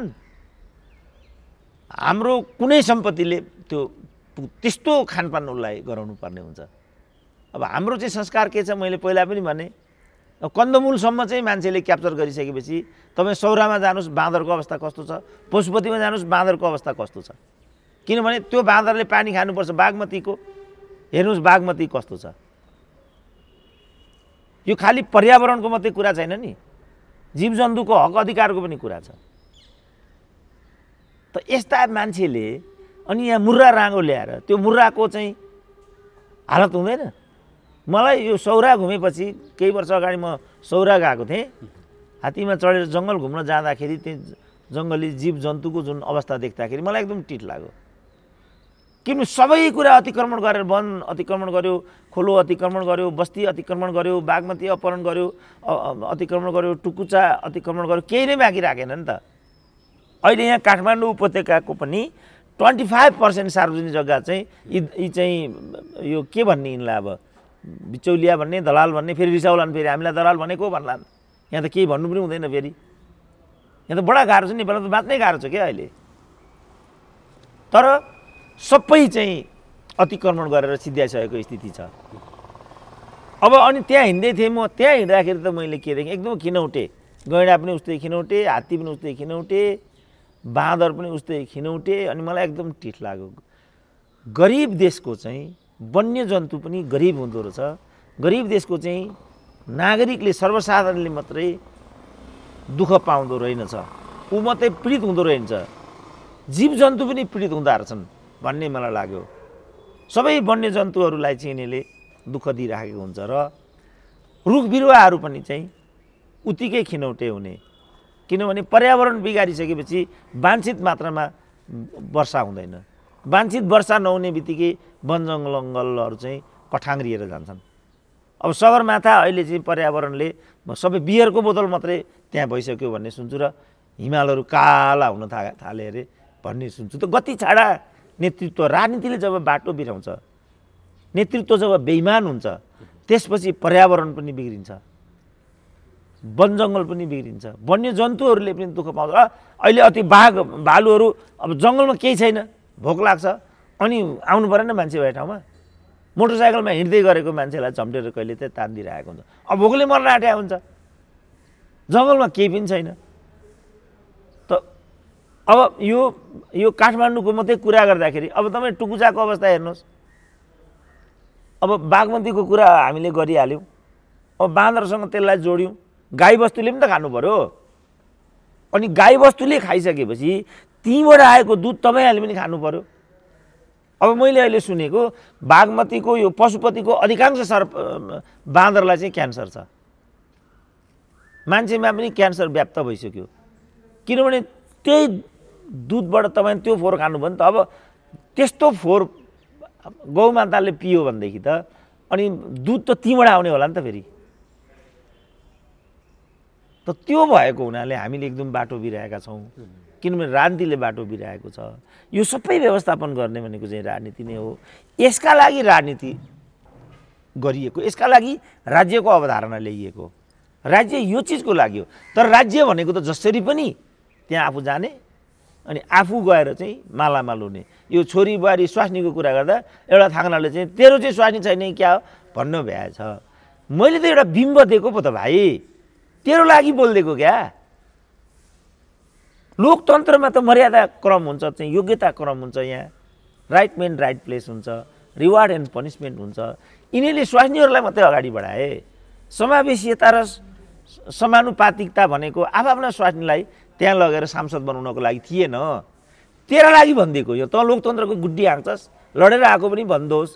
हाम्रो कुनै सम्पत्तिले त्यो त्यस्तो खानपान उसलाई गराउनु पर्ने हुन्छ अब हाम्रो चाहिँ संस्कार के छ मैले पहिला पनि भने कन्दमूलसम्म चाहिँ मान्छेले क्याप्चर गरिसकेपछि तपाईँ सौरामा जानुहोस् बाँदरको अवस्था कस्तो छ पशुपतिमा जानुहोस् बाँदरको अवस्था कस्तो छ किनभने त्यो बाँदरले पानी खानुपर्छ बागमतीको हेर्नुहोस् बागमती कस्तो छ यो खालि पर्यावरणको मात्रै कुरा छैन नि जीवजन्तुको हक अधिकारको पनि कुरा छ त यस्ता मान्छेले अनि यहाँ मुर्रा राँगो ल्याएर त्यो मुर्राको चाहिँ हालत हुँदैन मलाई यो सौरा घुमेपछि केही वर्ष अगाडि म सौरा गएको थिएँ हात्तीमा चढेर जङ्गल घुम्न जाँदाखेरि त्यो जङ्गली जीव जन्तुको जुन अवस्था देख्दाखेरि मलाई एकदम टिट लाग्यो किन सबै कुरा अतिक्रमण गरेर वन अतिक्रमण गर्यो खोलो अतिक्रमण गर्यो बस्ती अतिक्रमण गर्यो बागमती अपहरण गर्यो अतिक्रमण गर्यो टुकुचा अतिक्रमण गर्यो केही नै बाँकी राखेन नि त अहिले यहाँ काठमाडौँ उपत्यकाको पनि ट्वेन्टी फाइभ पर्सेन्ट सार्वजनिक जग्गा चाहिँ यी चाहिँ यो के भन्ने यिनलाई अब बिचौलिया भन्ने दलाल भन्ने फेरि रिसाउलान् फेरि हामीलाई दलाल भनेको भन्लान् यहाँ त केही भन्नु पनि हुँदैन फेरि यहाँ त बडा गाह्रो छ नि बेला त बाँच्नै गाह्रो छ क्या अहिले तर सबै चाहिँ अतिक्रमण गरेर सिद्ध्याइसकेको स्थिति छ अब अनि त्यहाँ हिँड्दै थिएँ म त्यहाँ हिँड्दाखेरि त मैले के देखेँ एकदम खिनौटेँ गैँडा पनि उस्तै खिनौटेँ हात्ती पनि उस्तै खिनौटेँ बाँदर पनि उस्तै खिनौटेँ अनि मलाई एकदम टिठ लाग्यो गरिब देशको चाहिँ वन्यजन्तु पनि गरिब हुँदो रहेछ गरिब देशको चाहिँ नागरिकले सर्वसाधारणले मात्रै दुःख पाउँदो रहेनछ ऊ मात्रै पीडित हुँदो रहेछ जीवजन्तु पनि पीडित हुँदो रहेछन् भन्ने मलाई लाग्यो सबै वन्यजन्तुहरूलाई चाहिँ यिनीहरूले दुःख दिइराखेको हुन्छ र रुख बिरुवाहरू पनि चाहिँ उत्तिकै खिनौटे हुने किनभने पर्यावरण बिगारिसकेपछि वाञ्छित मात्रामा वर्षा हुँदैन वाञ्छित वर्षा नहुने बित्तिकै जङ्गलहरू चाहिँ कठाङ्रिएर जान्छन् अब सगरमाथा अहिले चाहिँ पर्यावरणले सबै बियरको बोतल मात्रै त्यहाँ भइसक्यो भन्ने सुन्छु र हिमालहरू काला हुन था थाले अरे भन्ने सुन्छु त गति छाडा नेतृत्व राजनीतिले जब बाटो बिराउँछ नेतृत्व जब बेइमान हुन्छ त्यसपछि पर्यावरण पनि बिग्रिन्छ वन जङ्गल पनि बिग्रिन्छ वन्यजन्तुहरूले पनि दुःख पाउँछ अहिले अति बाघ भालुहरू अब जङ्गलमा केही छैन भोक लाग्छ अनि आउनु परेन मान्छे भए ठाउँमा मोटरसाइकलमा हिँड्दै गरेको मान्छेलाई झम्टेर कहिले चाहिँ तानिदिइरहेको हुन्छ अब भोकले मर्न आँट्या हुन्छ जङ्गलमा केही पनि छैन त अब यो यो काठमाडौँको मात्रै कुरा गर्दाखेरि अब तपाईँ टुकुचाको अवस्था हेर्नुहोस् अब बागमतीको कुरा हामीले गरिहाल्यौँ अब बाँदरसँग त्यसलाई जोड्यौँ गाईबस्तुले पनि त खानु पऱ्यो अनि गाईबस्तुले खाइसकेपछि तीबाट आएको दुध तपाईँहरूले पनि खानु पऱ्यो अब मैले अहिले सुनेको बागमतीको यो पशुपतिको अधिकांश सर्प बाँदरलाई चाहिँ क्यान्सर छ मान्छेमा पनि क्यान्सर व्याप्त भइसक्यो किनभने त्यही दुधबाट तपाईँ त्यो फोहोर खानुभयो नि त अब त्यस्तो फोहोर गौमाताले पियो भनेदेखि त अनि दुध त तीबाट आउने होला नि त फेरि त त्यो भएको हुनाले हामीले एकदम बाटो बिराएका छौँ किनभने राजनीतिले बाटो बिराएको छ यो सबै व्यवस्थापन गर्ने भनेको चाहिँ राजनीति नै हो यसका लागि राजनीति गरिएको यसका लागि राज्यको अवधारणा ल्याइएको राज्य यो चिजको लागि हो तर राज्य भनेको त जसरी पनि त्यहाँ आफू जाने अनि आफू गएर चाहिँ मालामाल हुने यो छोरी बुहारी स्वास्नीको कुरा गर्दा एउटा थाङ्नाले चाहिँ तेरो चाहिँ स्वास्नी छैन क्या हो भन्नु भ्याएछ मैले त एउटा बिम्ब दिएको पो त भाइ तेरो लागि बोलिदिएको क्या लोकतन्त्रमा त मर्यादा क्रम हुन्छ चाहिँ योग्यता क्रम हुन्छ यहाँ राइट मेन राइट प्लेस हुन्छ रिवार्ड एन्ड पनिसमेन्ट हुन्छ यिनीहरूले स्वास्नीहरूलाई मात्रै अगाडि बढाए समावेशीयता र समानुपातिकता भनेको आफ्ना स्वास्नीलाई त्यहाँ लगेर सांसद बनाउनको लागि थिएन तेरा लागि भनिदिएको यो तँ लोकतन्त्रको गुड्डी हाँक्छस् लडेर आएको पनि भन्दोस्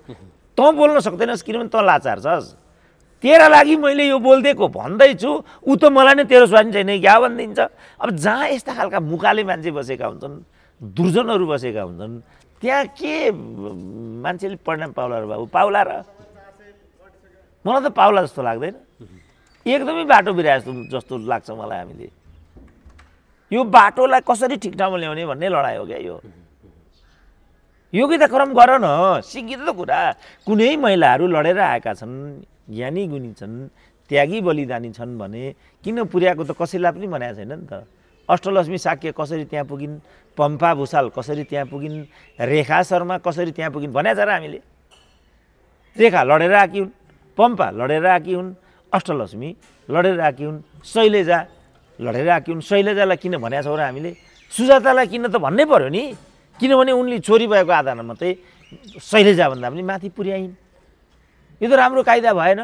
तँ बोल्न सक्दैनस् किनभने तँ लाचार छस् तेरा लागि मैले यो बोलिदिएको भन्दैछु ऊ त मलाई नै तेरो स्वामी छैन क्या भनिदिन्छ अब जहाँ यस्ता खालका मुकाले मान्छे बसेका हुन्छन् दुर्जनहरू बसेका हुन्छन् त्यहाँ के मान्छेले परिणाम पाउला र बाबु पाउला र मलाई त पाउला जस्तो लाग्दैन एकदमै बाटो बिराए जस्तो जस्तो लाग्छ मलाई हामीले यो बाटोलाई कसरी ठिक ठाउँमा ल्याउने भन्ने लडाइँ हो क्या यो योगिता क्रम गर न सिकिँदो कुरा कुनै महिलाहरू लडेर आएका छन् ज्ञानी गुणी छन् त्यागी बलिदानी छन् भने किन पुर्याएको त कसैलाई पनि भनेको छैन नि त अष्टलक्ष्मी साक्य कसरी त्यहाँ पुगिन् पम्पा भूषाल कसरी त्यहाँ पुगिन् रेखा शर्मा कसरी त्यहाँ पुगिन् भनेको छ र हामीले रेखा लडेर आँकी हुन् पम्पा लडेर आँकी हुन् अष्टलक्ष्मी लडेर आकी हुन् शैलेजा लडेर आँकी हुन् शैलेजालाई किन भनेको छौँ र हामीले सुजातालाई किन त भन्नै पऱ्यो नि किनभने उनले चोरी भएको आधारमा मात्रै शैलेजाभन्दा पनि माथि पुर्याइन् यो त राम्रो कायदा भएन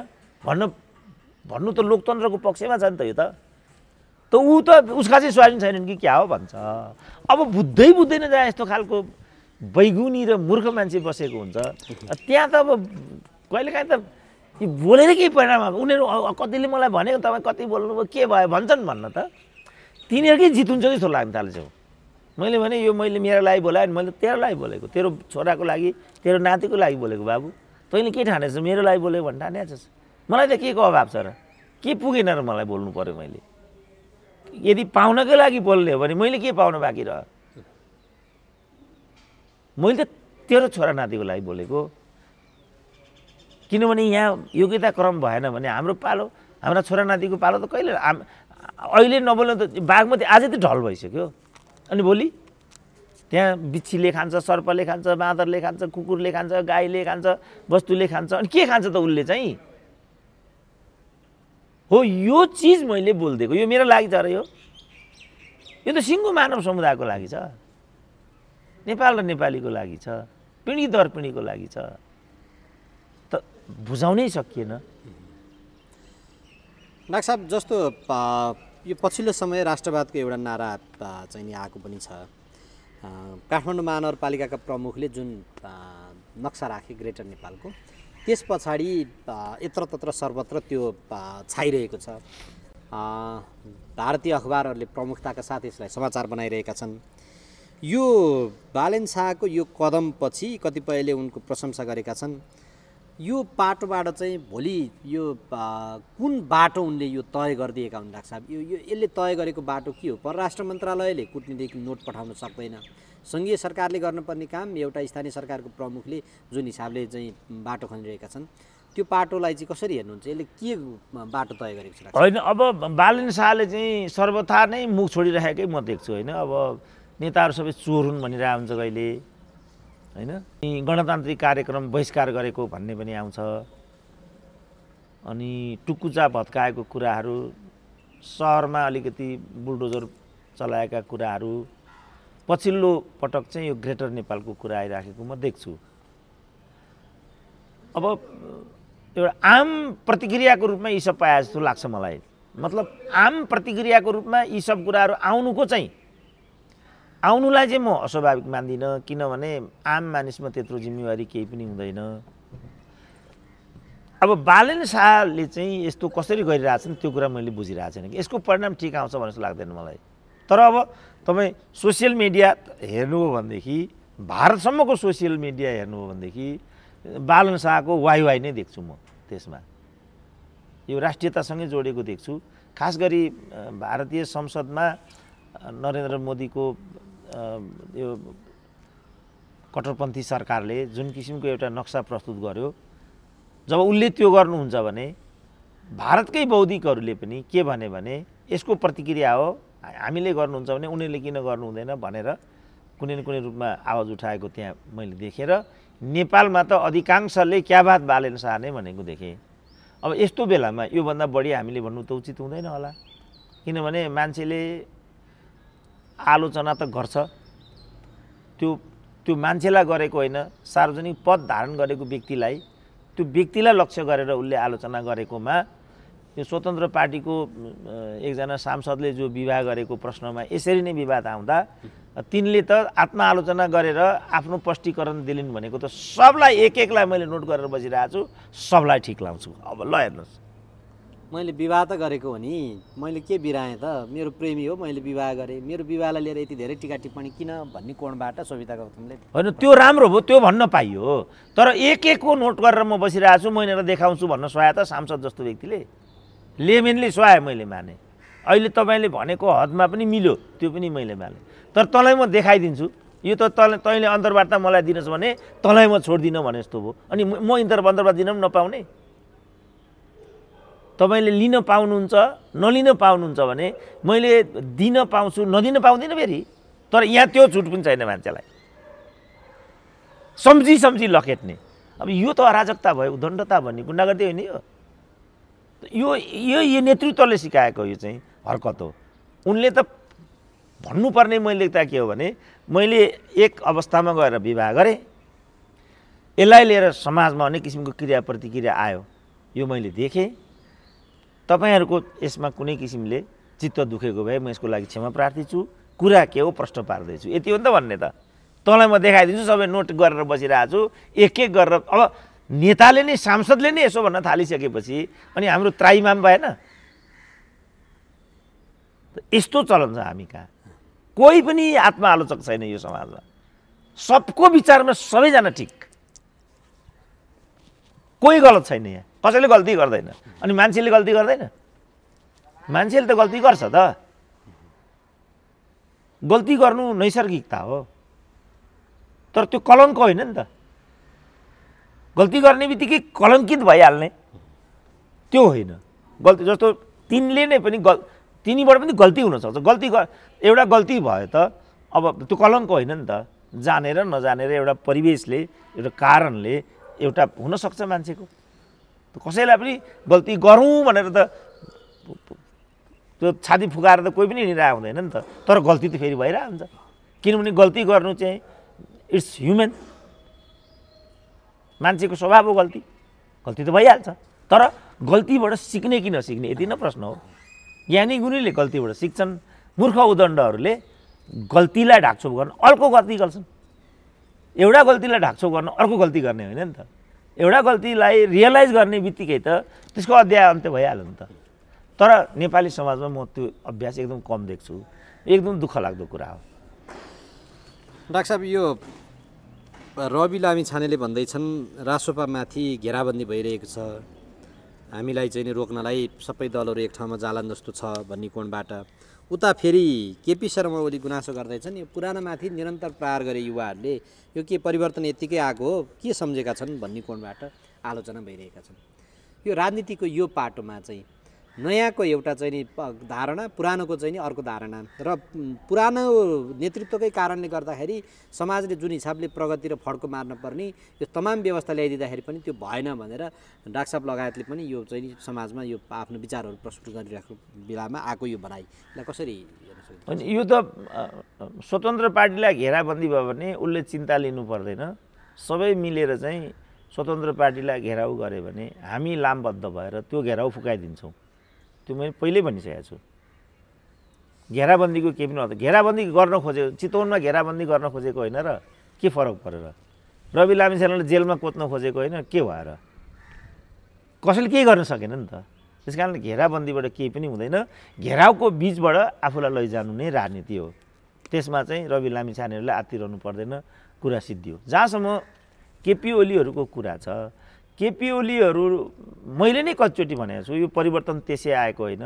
भन्नु भन्नु त लोकतन्त्रको पक्षमा छ नि त यो त त ऊ त उसका चाहिँ स्वाधीन छैनन् कि क्या हो भन्छ अब बुझ्दै बुझ्दैन जहाँ यस्तो खालको बैगुनी र मूर्ख मान्छे बसेको हुन्छ त्यहाँ त अब कहिलेकाहीँ त यो बोलेर केही परिणाम अब उनीहरू कतिले मलाई भनेको तपाईँ कति बोल्नुभयो के भयो भन्छन् भन्न त तिनीहरूकै जित हुन्छ जस्तो लाग्न चाहिँ मैले भने यो मैले मेरो लागि बोलाएँ मैले तेरो लागि बोलेको तेरो छोराको लागि तेरो नातिको लागि बोलेको बाबु तैँले के ठानेछ मेरो लागि बोल्यो भने ठानेछस् मलाई त के को अभाव छ र के पुगेन र मलाई बोल्नु पऱ्यो मैले यदि पाउनकै लागि बोल्ने हो भने मैले के पाउन बाँकी रह मैले त तेरो छोरा नातिको लागि बोलेको किनभने यहाँ योग्यता क्रम भएन भने हाम्रो पालो हाम्रो छोरा नातिको पालो त कहिले अहिले नबोल्नु त बागमती आजै त ढल भइसक्यो अनि भोलि त्यहाँ बिच्छीले खान्छ सर्पले खान्छ बाँदरले खान्छ कुकुरले खान्छ गाईले खान्छ वस्तुले खान्छ अनि के खान्छ त उसले चाहिँ हो यो चिज मैले बोलिदिएको यो मेरो लागि छ र यो यो त सिङ्गो मानव समुदायको लागि छ नेपाल र नेपालीको लागि छ पिँढी दर पिँढीको लागि छ त बुझाउनै सकिएन डाक्टर साहब जस्तो यो पछिल्लो समय राष्ट्रवादको एउटा नारा चाहिँ नि आएको पनि छ काठमाडौँ महानगरपालिकाका प्रमुखले जुन नक्सा राखे ग्रेटर नेपालको त्यस पछाडि यत्रतत्र सर्वत्र त्यो छाइरहेको छ भारतीय अखबारहरूले प्रमुखताका साथ यसलाई समाचार बनाइरहेका छन् यो बालेन शाहको यो कदमपछि कतिपयले उनको प्रशंसा गरेका छन् यो बाटोबाट चाहिँ भोलि यो कुन बाटो उनले यो तय गरिदिएका हुन् डाक्टर साहब यो यो यसले तय गरेको बाटो के हो परराष्ट्र मन्त्रालयले कुटनीतिक नोट पठाउन सक्दैन सङ्घीय सरकारले गर्नुपर्ने काम एउटा स्थानीय सरकारको प्रमुखले जुन हिसाबले चाहिँ बाटो खनिरहेका छन् त्यो बाटोलाई चाहिँ कसरी हेर्नुहुन्छ यसले के बाटो तय गरेको छ होइन अब बालन शाहले चाहिँ सर्वथा नै मुख छोडिराखेकै म देख्छु होइन अब नेताहरू सबै चोर हुन् भनिरहेको हुन्छ कहिले होइन गणतान्त्रिक कार्यक्रम बहिष्कार गरेको भन्ने पनि आउँछ अनि टुकुचा भत्काएको कुराहरू सहरमा अलिकति बुलडोजर चलाएका कुराहरू पछिल्लो पटक चाहिँ यो ग्रेटर नेपालको कुरा आइराखेको म देख्छु अब एउटा आम प्रतिक्रियाको रूपमा यी सब पाए जस्तो लाग्छ मलाई मतलब आम प्रतिक्रियाको रूपमा यी सब कुराहरू आउनुको चाहिँ आउनुलाई चाहिँ म अस्वाभाविक मान्दिनँ किनभने आम मानिसमा त्यत्रो जिम्मेवारी केही पनि हुँदैन अब बालन शाहले चाहिँ यस्तो कसरी गरिरहेछन् त्यो कुरा मैले बुझिरहेको छैन कि यसको परिणाम ठिक आउँछ भने जस्तो लाग्दैन मलाई तर अब तपाईँ सोसियल मिडिया हेर्नु हेर्नुभयो भनेदेखि भारतसम्मको सोसियल मिडिया हेर्नु हेर्नुभयो भनेदेखि बालन शाहको वाइवाई नै देख्छु म त्यसमा यो राष्ट्रियतासँगै जोडेको देख्छु खास गरी भारतीय संसदमा नरेन्द्र मोदीको यो कट्टरपन्थी सरकारले जुन किसिमको एउटा नक्सा प्रस्तुत गर्यो जब उसले त्यो गर्नुहुन्छ भने भारतकै बौद्धिकहरूले पनि के भने भने यसको प्रतिक्रिया हो हामीले गर्नुहुन्छ भने उनीहरूले किन गर्नु हुँदैन भनेर कुनै न कुनै रूपमा आवाज उठाएको त्यहाँ मैले देखेँ र नेपालमा त अधिकांशले क्या बात बालेन सार्ने भनेको देखेँ अब यस्तो बेलामा योभन्दा बढी हामीले भन्नु त उचित हुँदैन होला किनभने मान्छेले आलोचना त गर्छ त्यो त्यो मान्छेलाई गरेको होइन सार्वजनिक पद धारण गरेको व्यक्तिलाई त्यो व्यक्तिलाई लक्ष्य गरेर उसले आलोचना गरेकोमा त्यो स्वतन्त्र पार्टीको एकजना सांसदले जो विवाह गरेको प्रश्नमा यसरी नै विवाद आउँदा तिनले त आत्मआलोचना गरेर आफ्नो स्पष्टीकरण दिलिन् भनेको त सबलाई एक एकलाई मैले नोट गरेर बसिरहेको छु सबलाई ठिक लाउँछु अब ल हेर्नुहोस् मैले विवाह त गरेको हो नि मैले के बिराएँ त मेरो प्रेमी हो मैले विवाह गरेँ मेरो विवाहलाई लिएर यति धेरै टिका टिप्पणी किन भन्ने कोणबाट सविता गौतमले होइन त्यो राम्रो भयो त्यो भन्न पाइयो तर एक एकको नोट गरेर म बसिरहेको छु मैले देखाउँछु भन्न सुहाए त सांसद जस्तो व्यक्तिले लेमेनले सुहाएँ मैले माने अहिले तपाईँले भनेको हदमा पनि मिल्यो त्यो पनि मैले माने तर तँलाई म देखाइदिन्छु यो त तँलाई तैँले अन्तर्वार्ता मलाई दिनुहोस् भने तँलाई म छोडिदिनँ भने जस्तो भयो अनि म इन्तर अन्तर्वार्ता दिन पनि नपाउने तपाईँले लिन पाउनुहुन्छ नलिन पाउनुहुन्छ भने मैले दिन पाउँछु नदिन पाउँदिनँ फेरि तर यहाँ त्यो छुट पनि छैन मान्छेलाई सम्झी सम्झी लखेट्ने अब यो त अराजकता भयो उदण्डता भन्ने गुन्डागर्दी होइन यो यो यो यो नेतृत्वले सिकाएको यो चाहिँ हरकत हो उनले त भन्नुपर्ने मैले त के हो भने मैले एक अवस्थामा गएर विवाह गरेँ यसलाई लिएर समाजमा अनेक किसिमको क्रिया प्रतिक्रिया आयो यो मैले देखेँ तपाईँहरूको यसमा कुनै किसिमले चित्त दुखेको भए म यसको लागि क्षमा प्रार्थी छु कुरा के हो प्रश्न पार्दैछु यति हो नि त भन्ने त तँलाई म देखाइदिन्छु सबै नोट गरेर बसिरहेको छु एक एक गरेर अब नेताले नै सांसदले नै यसो भन्न थालिसकेपछि अनि हाम्रो पनि भएन यस्तो चलन छ हामी कहाँ कोही पनि आत्मआलोचक छैन यो समाजमा सबको विचारमा सबैजना ठिक कोही गलत छैन यहाँ कसैले गल्ती गर्दैन अनि मान्छेले गल्ती गर्दैन मान्छेले त गल्ती गर्छ त गल्ती गर्नु नैसर्गिकता हो तर त्यो कलङ्क होइन नि त गल्ती गर्ने बित्तिकै कलङ्कित भइहाल्ने त्यो होइन गल्ती जस्तो तिनले नै पनि गल् तिनीबाट पनि गल्ती हुनसक्छ गल्ती एउटा गल्ती भयो त अब त्यो कलङ्क होइन नि त जानेर नजानेर एउटा परिवेशले एउटा कारणले एउटा हुनसक्छ मान्छेको कसैलाई पनि गल्ती गरौँ भनेर त त्यो छाती फुकाएर त कोही पनि हिँडिरहेको हुँदैन नि त तर गल्ती त फेरि भइरहेको हुन्छ किनभने गल्ती गर्नु चाहिँ इट्स ह्युमेन मान्छेको स्वभाव हो गल्ती गल्ती त भइहाल्छ तर गल्तीबाट सिक्ने कि नसिक्ने यति नै प्रश्न हो ज्ञानी गुणीले गल्तीबाट सिक्छन् मूर्ख उदण्डहरूले गल्तीलाई ढाकछोप गर्न अर्को गल्ती गर्छन् एउटा गल्तीलाई ढाकछोप गर्न अर्को गल्ती गर्ने होइन नि त एउटा गल्तीलाई रियलाइज गर्ने बित्तिकै त त्यसको अध्याय अन्त्य भइहाल्यो नि त तर नेपाली समाजमा म त्यो अभ्यास एकदम कम देख्छु एकदम दुःख लाग्दो कुरा हो डाक्टर साहब यो रवि लामी छानेले भन्दैछन् रासोपामाथि घेराबन्दी भइरहेको छ हामीलाई चाहिँ नि रोक्नलाई सबै दलहरू एक ठाउँमा जालान जस्तो छ भन्ने कोणबाट उता फेरि केपी शर्मा ओली गुनासो गर्दैछन् यो पुरानोमाथि निरन्तर प्रहार गरे युवाहरूले यो के परिवर्तन यत्तिकै आएको हो के सम्झेका छन् भन्ने कोणबाट आलोचना भइरहेका छन् यो राजनीतिको यो पाटोमा चाहिँ नयाँको एउटा चाहिँ नि धारणा पुरानोको चाहिँ नि अर्को धारणा र पुरानो नेतृत्वकै कारणले गर्दाखेरि समाजले जुन हिसाबले प्रगति र फड्को मार्न पर्ने यो तमाम व्यवस्था ल्याइदिँदाखेरि पनि त्यो भएन भनेर डाक्सप लगायतले पनि यो चाहिँ नि समाजमा यो आफ्नो विचारहरू प्रस्तुत गरिरहेको बेलामा आएको यो भनाइलाई कसरी अनि यो त स्वतन्त्र पार्टीलाई घेराबन्दी भयो भने उसले चिन्ता लिनु पर्दैन सबै मिलेर चाहिँ स्वतन्त्र पार्टीलाई घेराउ गऱ्यो भने हामी लामबद्ध भएर त्यो घेराउ फुकाइदिन्छौँ त्यो मैले पहिल्यै भनिसकेको छु घेराबन्दीको केही पनि अर्थ घेराबन्दी गर्न खोजेको चितवनमा घेराबन्दी गर्न खोजेको होइन र के फरक परेर रवि लामिछानेलाई जेलमा कोत्न खोजेको होइन के भएर कसैले केही गर्न सकेन नि त त्यस कारण घेराबन्दीबाट केही पनि हुँदैन घेराउको बिचबाट आफूलाई लैजानु नै राजनीति हो त्यसमा चाहिँ रवि लामिछानेहरूले आत्तिरहनु पर्दैन कुरा सिद्धियो जहाँसम्म केपी ओलीहरूको कुरा छ केपी ओलीहरू मैले नै कतिचोटि भनेको छु यो परिवर्तन त्यसै आएको होइन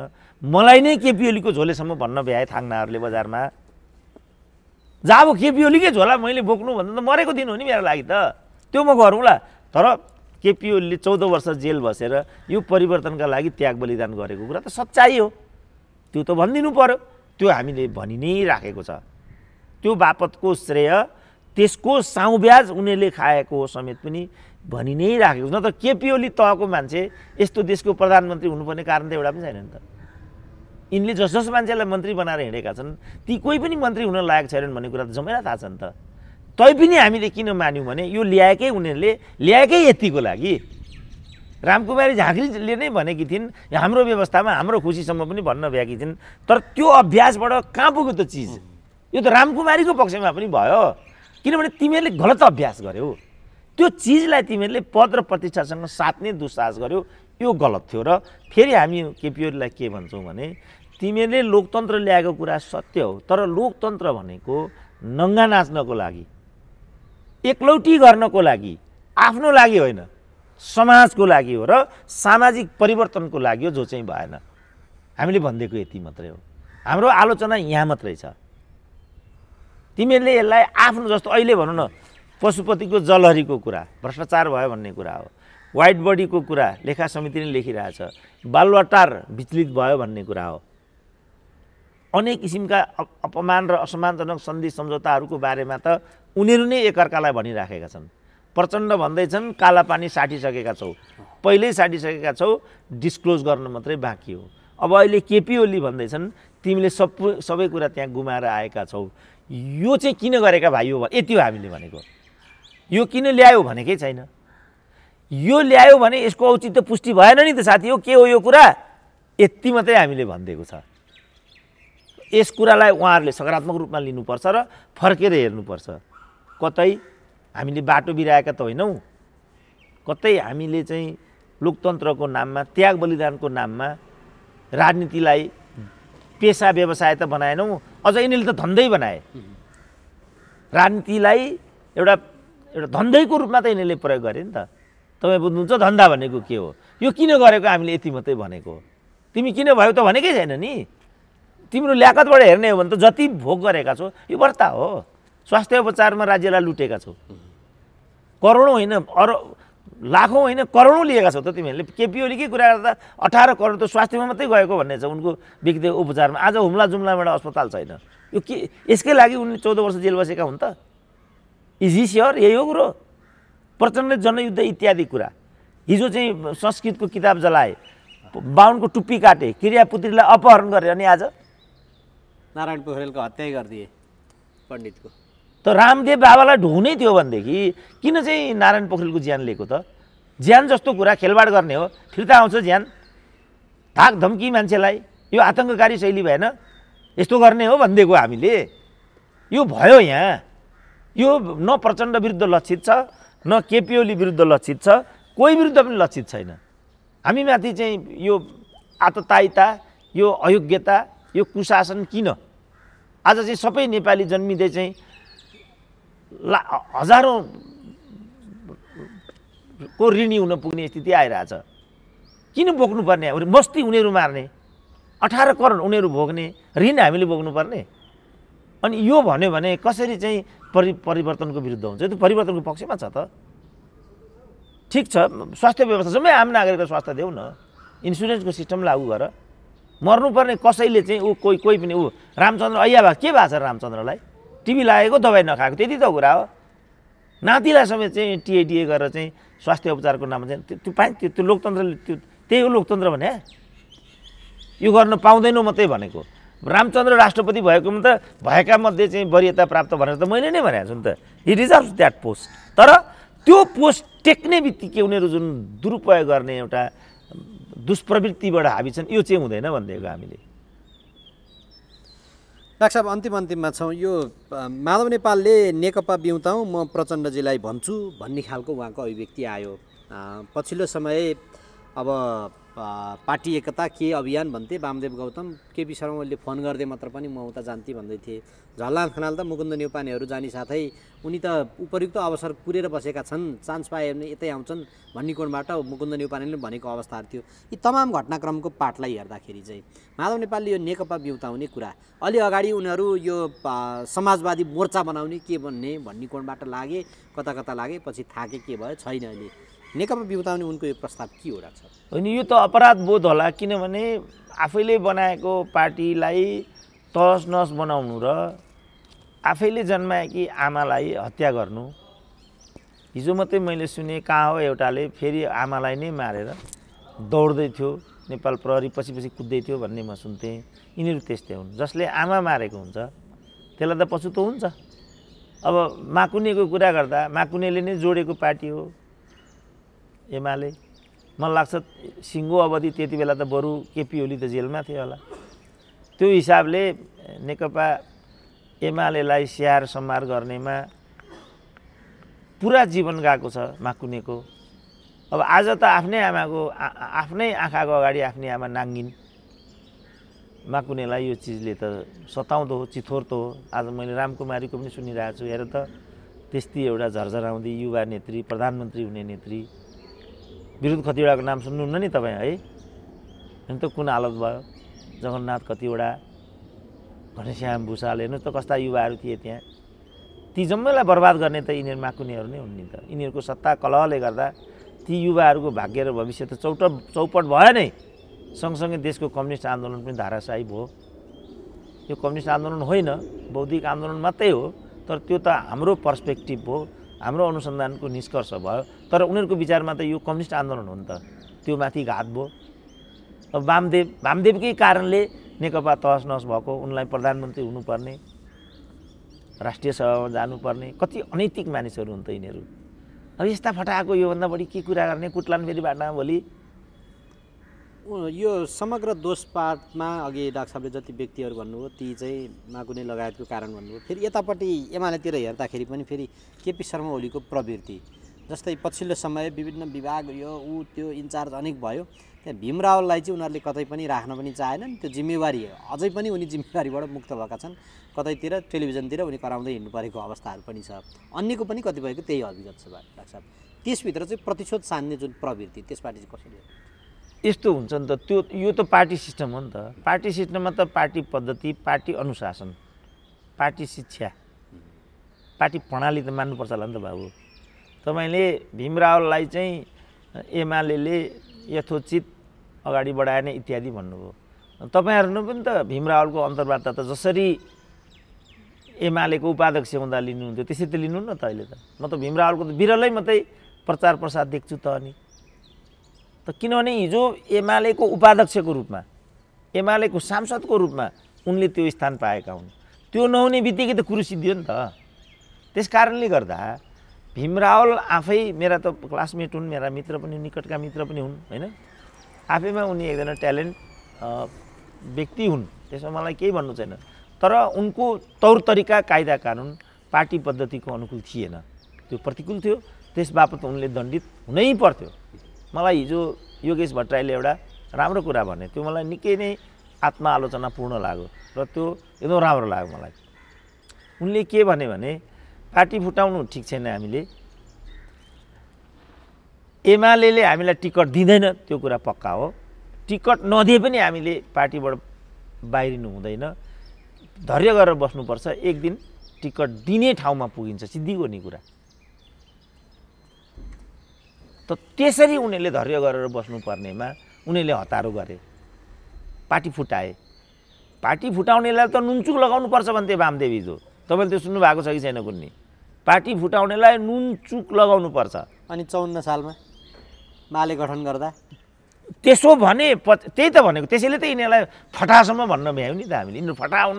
मलाई नै केपी ओलीको झोलेसम्म भन्न भ्याए थाङ्नाहरूले बजारमा जा अब केपी ओलीकै झोला मैले बोक्नु भन्दा त मरेको दिन हो नि मेरो लागि त त्यो म गरौँला तर केपी ओलीले चौध वर्ष जेल बसेर यो परिवर्तनका लागि त्याग बलिदान गरेको कुरा त सच्चाइ हो त्यो त भनिदिनु पऱ्यो त्यो हामीले भनि नै राखेको छ त्यो बापतको श्रेय त्यसको साउ ब्याज उनीहरूले खाएको हो समेत पनि भनि नै राखेको न त केपी ओली तहको मान्छे यस्तो देशको प्रधानमन्त्री हुनुपर्ने कारण त एउटा पनि छैन नि त यिनले जस जस मान्छेलाई मन्त्री बनाएर हिँडेका छन् ती कोही पनि मन्त्री हुन लायक छैनन् भन्ने कुरा त जम्मैलाई थाहा छ नि त तैपनि हामीले किन मान्यौँ भने यो ल्याएकै उनीहरूले ल्याएकै यतिको लागि रामकुमारी झाँक्रीले नै भनेकी थिइन् हाम्रो व्यवस्थामा हाम्रो खुसीसम्म पनि भन्न भ्याएकी थिइन् तर त्यो अभ्यासबाट कहाँ पुग्यो त चिज यो त रामकुमारीको पक्षमा पनि भयो किनभने तिमीहरूले गलत अभ्यास गर्यौ त्यो चिजलाई तिमीहरूले पद र प्रतिष्ठासँग साथ्ने दुस्साहस गर्यो यो गलत थियो र फेरि हामी केपिओलीलाई के भन्छौँ भने तिमीहरूले लोकतन्त्र ल्याएको कुरा सत्य हो तर लोकतन्त्र भनेको नङ्गा नाच्नको लागि एकलौटी गर्नको लागि आफ्नो लागि होइन समाजको लागि हो र सामाजिक परिवर्तनको लागि हो जो चाहिँ भएन हामीले भनिदिएको यति मात्रै हो हाम्रो आलोचना यहाँ मात्रै छ तिमीहरूले यसलाई आफ्नो जस्तो अहिले भनौँ न पशुपतिको जलहरीको कुरा भ्रष्टाचार भयो भन्ने कुरा हो वाइट बडीको कुरा लेखा समितिले लेखिरहेछ बालुवाटार विचलित भयो भन्ने कुरा हो अनेक किसिमका अपमान र असमानजनक सन्धि सम्झौताहरूको बारेमा त उनीहरू नै एकअर्कालाई भनिराखेका छन् प्रचण्ड भन्दैछन् काला पानी साटिसकेका छौ पहिल्यै साटिसकेका छौ डिस्क्लोज गर्न मात्रै बाँकी हो अब अहिले केपी ओली भन्दैछन् तिमीले सब सबै कुरा त्यहाँ गुमाएर आएका छौ यो चाहिँ किन गरेका भाइ हो यति हो हामीले भनेको यो किन ल्यायो भनेकै छैन यो ल्यायो भने यसको औचित्य पुष्टि भएन नि त साथी हो के हो यो कुरा यति मात्रै हामीले भनिदिएको छ यस कुरालाई उहाँहरूले सकारात्मक रूपमा लिनुपर्छ र फर्केर हेर्नुपर्छ कतै हामीले बाटो बिराएका त होइनौँ कतै हामीले चाहिँ लोकतन्त्रको नाममा त्याग बलिदानको नाममा राजनीतिलाई पेसा व्यवसाय त बनाएनौँ अझ यिनीहरूले त धन्दै बनाए राजनीतिलाई एउटा एउटा धन्दैको रूपमा त यिनीहरूले प्रयोग गरे नि त तपाईँ बुझ्नुहुन्छ धन्दा भनेको के हो यो किन गरेको हामीले यति मात्रै भनेको तिमी किन भयो त भनेकै छैन नि तिम्रो ल्याकतबाट हेर्ने हो भने त जति भोग गरेका छौ यो वर्ता हो स्वास्थ्य उपचारमा राज्यलाई लुटेका छौ करोडौँ होइन अर लाखौँ होइन करोडौँ लिएका छौ त तिमीहरूले के कुरा गर्दा अठार करोड त स्वास्थ्यमा मात्रै गएको भन्ने छ उनको व्यक्तिगत उपचारमा आज हुम्ला जुम्लामा एउटा अस्पताल छैन यो के यसकै लागि उनले चौध वर्ष जेल बसेका हुन् त इजी स्योर यही हो कुरो प्रचण्ड जनयुद्ध इत्यादि कुरा हिजो चाहिँ संस्कृतको किताब जलाए बाहुनको टुप्पी काटे क्रियापुत्रीलाई अपहरण गरे अनि आज नारायण पोखरेलको हत्या गरिदिए पण्डितको त रामदेव बाबालाई ढुङ्नै थियो भनेदेखि किन चाहिँ नारायण पोखरेलको ज्यान लिएको त ज्यान जस्तो कुरा खेलबाड गर्ने हो फिर्ता आउँछ ज्यान धाक धम्की मान्छेलाई यो आतङ्ककारी शैली भएन यस्तो गर्ने हो भनिदिएको हामीले यो भयो यहाँ यो न प्रचण्ड विरुद्ध लक्षित छ न केपिओली विरुद्ध लक्षित छ कोही विरुद्ध पनि लक्षित छैन हामीमाथि चाहिँ यो आतताइता यो अयोग्यता यो कुशासन किन आज चाहिँ सबै नेपाली जन्मिँदै चाहिँ ला हजारौँ को ऋणी हुन पुग्ने स्थिति आइरहेछ किन बोक्नुपर्ने मस्ती उनीहरू मार्ने अठार करोड उनीहरू भोग्ने ऋण हामीले बोक्नुपर्ने अनि यो भन्यो भने कसरी चाहिँ परि परिवर्तनको विरुद्ध हुन्छ यो त परिवर्तनको पक्षमा छ त ठिक छ स्वास्थ्य व्यवस्था जम्मै आम नागरिकलाई स्वास्थ्य देऊ न इन्सुरेन्सको सिस्टम लागू गर मर्नुपर्ने कसैले चाहिँ ऊ कोही कोही पनि ऊ रामचन्द्र अया भए के भएको छ रामचन्द्रलाई टिभी लागेको दबाई नखाएको त्यति त कुरा हो नातिलाई समेत चाहिँ टिएडिए गरेर चाहिँ स्वास्थ्य उपचारको नाममा चाहिँ त्यो पाइ त्यो लोकतन्त्रले त्यो त्यही हो लोकतन्त्र भने यो गर्न पाउँदैनौँ मात्रै भनेको रामचन्द्र राष्ट्रपति भएकोमा त भएका मध्ये चाहिँ वरियता प्राप्त भनेर त मैले नै भनेको छु नि त हि रिजर्भ द्याट पोस्ट तर त्यो पोस्ट टेक्ने बित्तिकै उनीहरू जुन दुरुपयोग गर्ने एउटा दुष्प्रवृत्तिबाट हाबी छन् यो चाहिँ हुँदैन भनिदिएको हामीले डाक्टर साहब अन्तिम अन्तिममा छौँ यो माधव नेपालले नेकपा बिउताउँ म प्रचण्डजीलाई भन्छु भन्ने खालको उहाँको अभिव्यक्ति आयो पछिल्लो समय अब पार्टी एकता के अभियान भन्थे वामदेव गौतम केपी शर्मा ओलीले फोन गर्दै मात्र पनि म उता जान्थेँ भन्दै थिएँ झल्लान खनाल त मुकुन्द न्यौपानेहरू जाने साथै उनी त उपयुक्त अवसर कुरेर बसेका छन् चान्स पाए भने यतै आउँछन् भन्ने कोणबाट मुकुन्द पनि भनेको अवस्थाहरू थियो यी तमाम घटनाक्रमको पाठलाई हेर्दाखेरि चाहिँ माधव नेपालले यो नेकपा बिउताउने कुरा अलि अगाडि उनीहरू यो समाजवादी मोर्चा बनाउने के भन्ने भन्ने कोणबाट लागे कता कता लागे पछि थाके के भयो छैन अहिले नेकपा बिउताउने उनको यो प्रस्ताव के हो राख्छ होइन यो त अपराध बोध होला किनभने आफैले बनाएको पार्टीलाई तहस नहस बनाउनु र आफैले जन्माएकी आमालाई हत्या गर्नु हिजो मात्रै मैले सुने कहाँ हो एउटाले फेरि आमालाई नै मारेर दौड्दै थियो नेपाल प्रहरी पछि पछि कुद्दै थियो भन्ने म सुन्थेँ यिनीहरू त्यस्तै हुन् जसले आमा मारेको हुन्छ त्यसलाई त पशु त हुन्छ अब माकुनेको कुरा गर्दा माकुनेले नै जोडेको पार्टी हो एमाले मलाई लाग्छ सिङ्गो अवधि त्यति बेला त बरु केपी ओली त जेलमा थियो होला त्यो हिसाबले नेकपा एमालेलाई स्याहार सम्हार गर्नेमा पुरा जीवन गएको छ माकुनेको अब आज त आफ्नै आमाको आफ्नै आँखाको अगाडि आफ्नै आमा नाङ्गिन् माकुनेलाई यो चिजले त सताउँदो हो चिथोर्दो हो आज मैले रामकुमारीको पनि सुनिरहेको छु हेर त त्यस्तै एउटा झरझराउँदी युवा नेत्री प्रधानमन्त्री हुने नेत्री विरुद्ध खतिवडाको नाम सुन्नुहुन्न नि तपाईँ है हेर्नु त कुन हालत भयो जगन्नाथ कतिवटा घनश्याम भूषाल हेर्नुहोस् त कस्ता युवाहरू थिए त्यहाँ ती जम्मैलाई बर्बाद गर्ने त यिनीहरू कुनैहरू नै हुन् नि त यिनीहरूको सत्ता कलहले गर्दा ती युवाहरूको भाग्य र भविष्य त चौट चौपट भयो नै सँगसँगै देशको कम्युनिस्ट आन्दोलन पनि धाराशाही भयो यो कम्युनिस्ट आन्दोलन होइन बौद्धिक आन्दोलन मात्रै हो तर त्यो त हाम्रो पर्सपेक्टिभ हो हाम्रो अनुसन्धानको निष्कर्ष भयो तर उनीहरूको विचारमा त यो कम्युनिस्ट आन्दोलन हो नि त त्यो माथि घात भयो अब वामदेव वामदेवकै कारणले नेकपा तहस नहस भएको उनलाई प्रधानमन्त्री हुनुपर्ने राष्ट्रिय सभामा जानुपर्ने कति अनैतिक मानिसहरू हुन् त यिनीहरू अब यस्ता फटाएको योभन्दा बढी के कुरा गर्ने कुटलान फेरि भोलि यो समग्र दोषपातमा अघि डाक्टर साहबले जति व्यक्तिहरू भन्नुभयो ती चाहिँ माकुने लगायतको कारण भन्नुभयो फेरि यतापट्टि एमालेतिर हेर्दाखेरि पनि फेरि केपी शर्मा ओलीको प्रवृत्ति जस्तै पछिल्लो समय विभिन्न विभाग यो ऊ त्यो इन्चार्ज अनेक भयो त्यहाँ भीमरावललाई चाहिँ उनीहरूले कतै पनि राख्न पनि चाहेनन् त्यो जिम्मेवारी अझै पनि उनी जिम्मेवारीबाट मुक्त भएका छन् कतैतिर टेलिभिजनतिर उनी कराउँदै हिँड्नु परेको अवस्थाहरू पनि छ अन्यको पनि कतिपयको त्यही अभिगत छ डाक्टर साहब त्यसभित्र चाहिँ प्रतिशोध सान्ने जुन प्रवृत्ति त्यसबाट चाहिँ कसरी यस्तो हुन्छ नि त त्यो यो त पार्टी सिस्टम हो नि त पार्टी सिस्टममा त पार्टी पद्धति पार्टी अनुशासन पार्टी शिक्षा पार्टी प्रणाली त मान्नुपर्छ होला नि त बाबु तपाईँले भीमरावललाई चाहिँ एमाले यथोचित अगाडि बढाए नै इत्यादि भन्नुभयो तपाईँहरू पनि त भीमरावलको अन्तर्वार्ता त जसरी एमालेको उपाध्यक्ष हुँदा लिनुहुन्थ्यो त्यसरी त लिनुहुन्न त अहिले त म त भीमरावलको त बिरलै मात्रै प्रचार प्रसार देख्छु त अनि त किनभने हिजो एमालेको उपाध्यक्षको रूपमा एमालेको सांसदको रूपमा उनले त्यो स्थान पाएका हुन् त्यो नहुने बित्तिकै त कुरो सिद्धियो नि त त्यस कारणले गर्दा भीमरावल आफै मेरा त क्लासमेट हुन् मेरा मित्र पनि निकटका मित्र पनि हुन् होइन आफैमा उनी एकजना ट्यालेन्ट व्यक्ति हुन् त्यसमा मलाई केही भन्नु छैन तर उनको तौर तरिका कायदा कानुन पार्टी पद्धतिको अनुकूल थिएन त्यो प्रतिकूल थियो त्यसबापत उनले दण्डित हुनै पर्थ्यो मलाई हिजो योगेश भट्टराईले एउटा राम्रो कुरा भने त्यो मलाई निकै नै पूर्ण लाग्यो र त्यो एकदम राम्रो लाग्यो मलाई उनले के भन्यो भने पार्टी फुटाउनु ठिक छैन हामीले एमाले हामीलाई टिकट दिँदैन त्यो कुरा पक्का हो टिकट नदिए पनि हामीले पार्टीबाट बाहिरिनु हुँदैन धैर्य गरेर बस्नुपर्छ एक दिन टिकट दिने ठाउँमा पुगिन्छ सिद्धिको नि कुरा त त्यसरी उनीहरूले धैर्य गरेर बस्नुपर्नेमा उनीहरूले हतारो गरे पार्टी फुटाए पार्टी फुटाउनेलाई त नुनचुक लगाउनुपर्छ भन्थे जो तपाईँले त्यो सुन्नु भएको छ कि छैन कुन्नी पार्टी फुटाउनेलाई नुनचुक लगाउनुपर्छ अनि चौन्न सालमा माले गठन गर्दा त्यसो भने प त्यही त भनेको त्यसैले त यिनीहरूलाई फटासम्म भन्न भ्यायौँ नि त हामीले यिनीहरू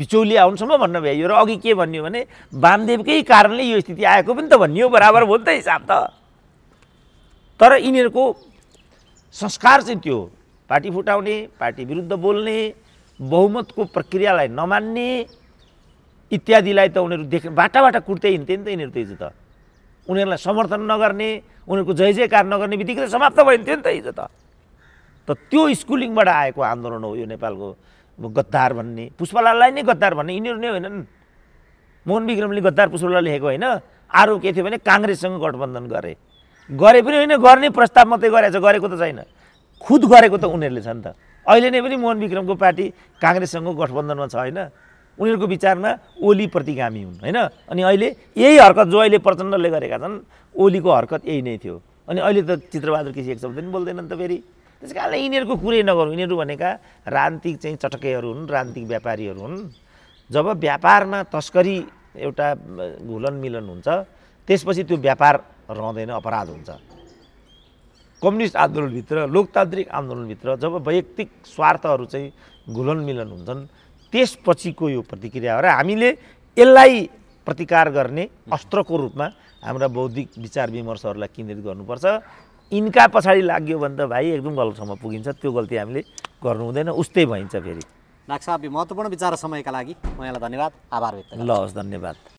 बिचौली आउनुसम्म भन्न भ्यायो र अघि के भन्यो भने वामदेवकै कारणले यो स्थिति आएको पनि त भनियो बराबर हो नि त हिसाब त तर यिनीहरूको संस्कार चाहिँ त्यो पार्टी फुटाउने पार्टी विरुद्ध बोल्ने बहुमतको प्रक्रियालाई नमान्ने इत्यादिलाई त उनीहरू देख बाटाबाट कुर्तै हिँड्थे नि त यिनीहरू त्यो हिजो त उनीहरूलाई समर्थन नगर्ने उनीहरूको जय जयकार नगर्ने बित्तिकै समाप्त भइन्थ्यो नि त हिजो त त त्यो स्कुलिङबाट आएको आन्दोलन हो यो नेपालको गद्दार भन्ने पुष्पलाललाई नै गद्दार भन्ने यिनीहरू नै होइनन् मोहन विक्रमले गद्दार पुष्पलाल लेखेको होइन आरोप के थियो भने काङ्ग्रेससँग गठबन्धन गरे गरे पनि होइन गर्ने प्रस्ताव मात्रै गरेछ गरेको त छैन खुद गरेको त उनीहरूले छ नि त अहिले नै पनि मोहन विक्रमको पार्टी काङ्ग्रेससँग गठबन्धनमा छ होइन उनीहरूको विचारमा ओली प्रतिगामी हुन् होइन अनि अहिले यही हरकत जो अहिले प्रचण्डले गरेका छन् ओलीको हरकत यही नै थियो अनि अहिले त चित्रबहादुर केसी एक शब्द पनि बोल्दैनन् त फेरि त्यस कारणले यिनीहरूको कुरै नगरौँ यिनीहरू भनेका रान्तिक चाहिँ चटकैहरू हुन् रान्तिक व्यापारीहरू हुन् जब व्यापारमा तस्करी एउटा घुलन मिलन हुन्छ त्यसपछि त्यो व्यापार रहँदैन अपराध हुन्छ कम्युनिस्ट आन्दोलनभित्र लोकतान्त्रिक आन्दोलनभित्र जब वैयक्तिक स्वार्थहरू चाहिँ घुलन मिलन हुन्छन् त्यसपछिको यो प्रतिक्रिया हो र हामीले यसलाई प्रतिकार गर्ने अस्त्रको रूपमा हाम्रा बौद्धिक विचार विमर्शहरूलाई केन्द्रित गर्नुपर्छ यिनका पछाडि लाग्यो भने त भाइ एकदम गलतसम्म पुगिन्छ त्यो गल्ती हामीले गर्नु हुँदैन उस्तै भइन्छ फेरि लाग्छ महत्त्वपूर्ण विचार समयका लागि यहाँलाई धन्यवाद आभार व्यक्त ल हस् धन्यवाद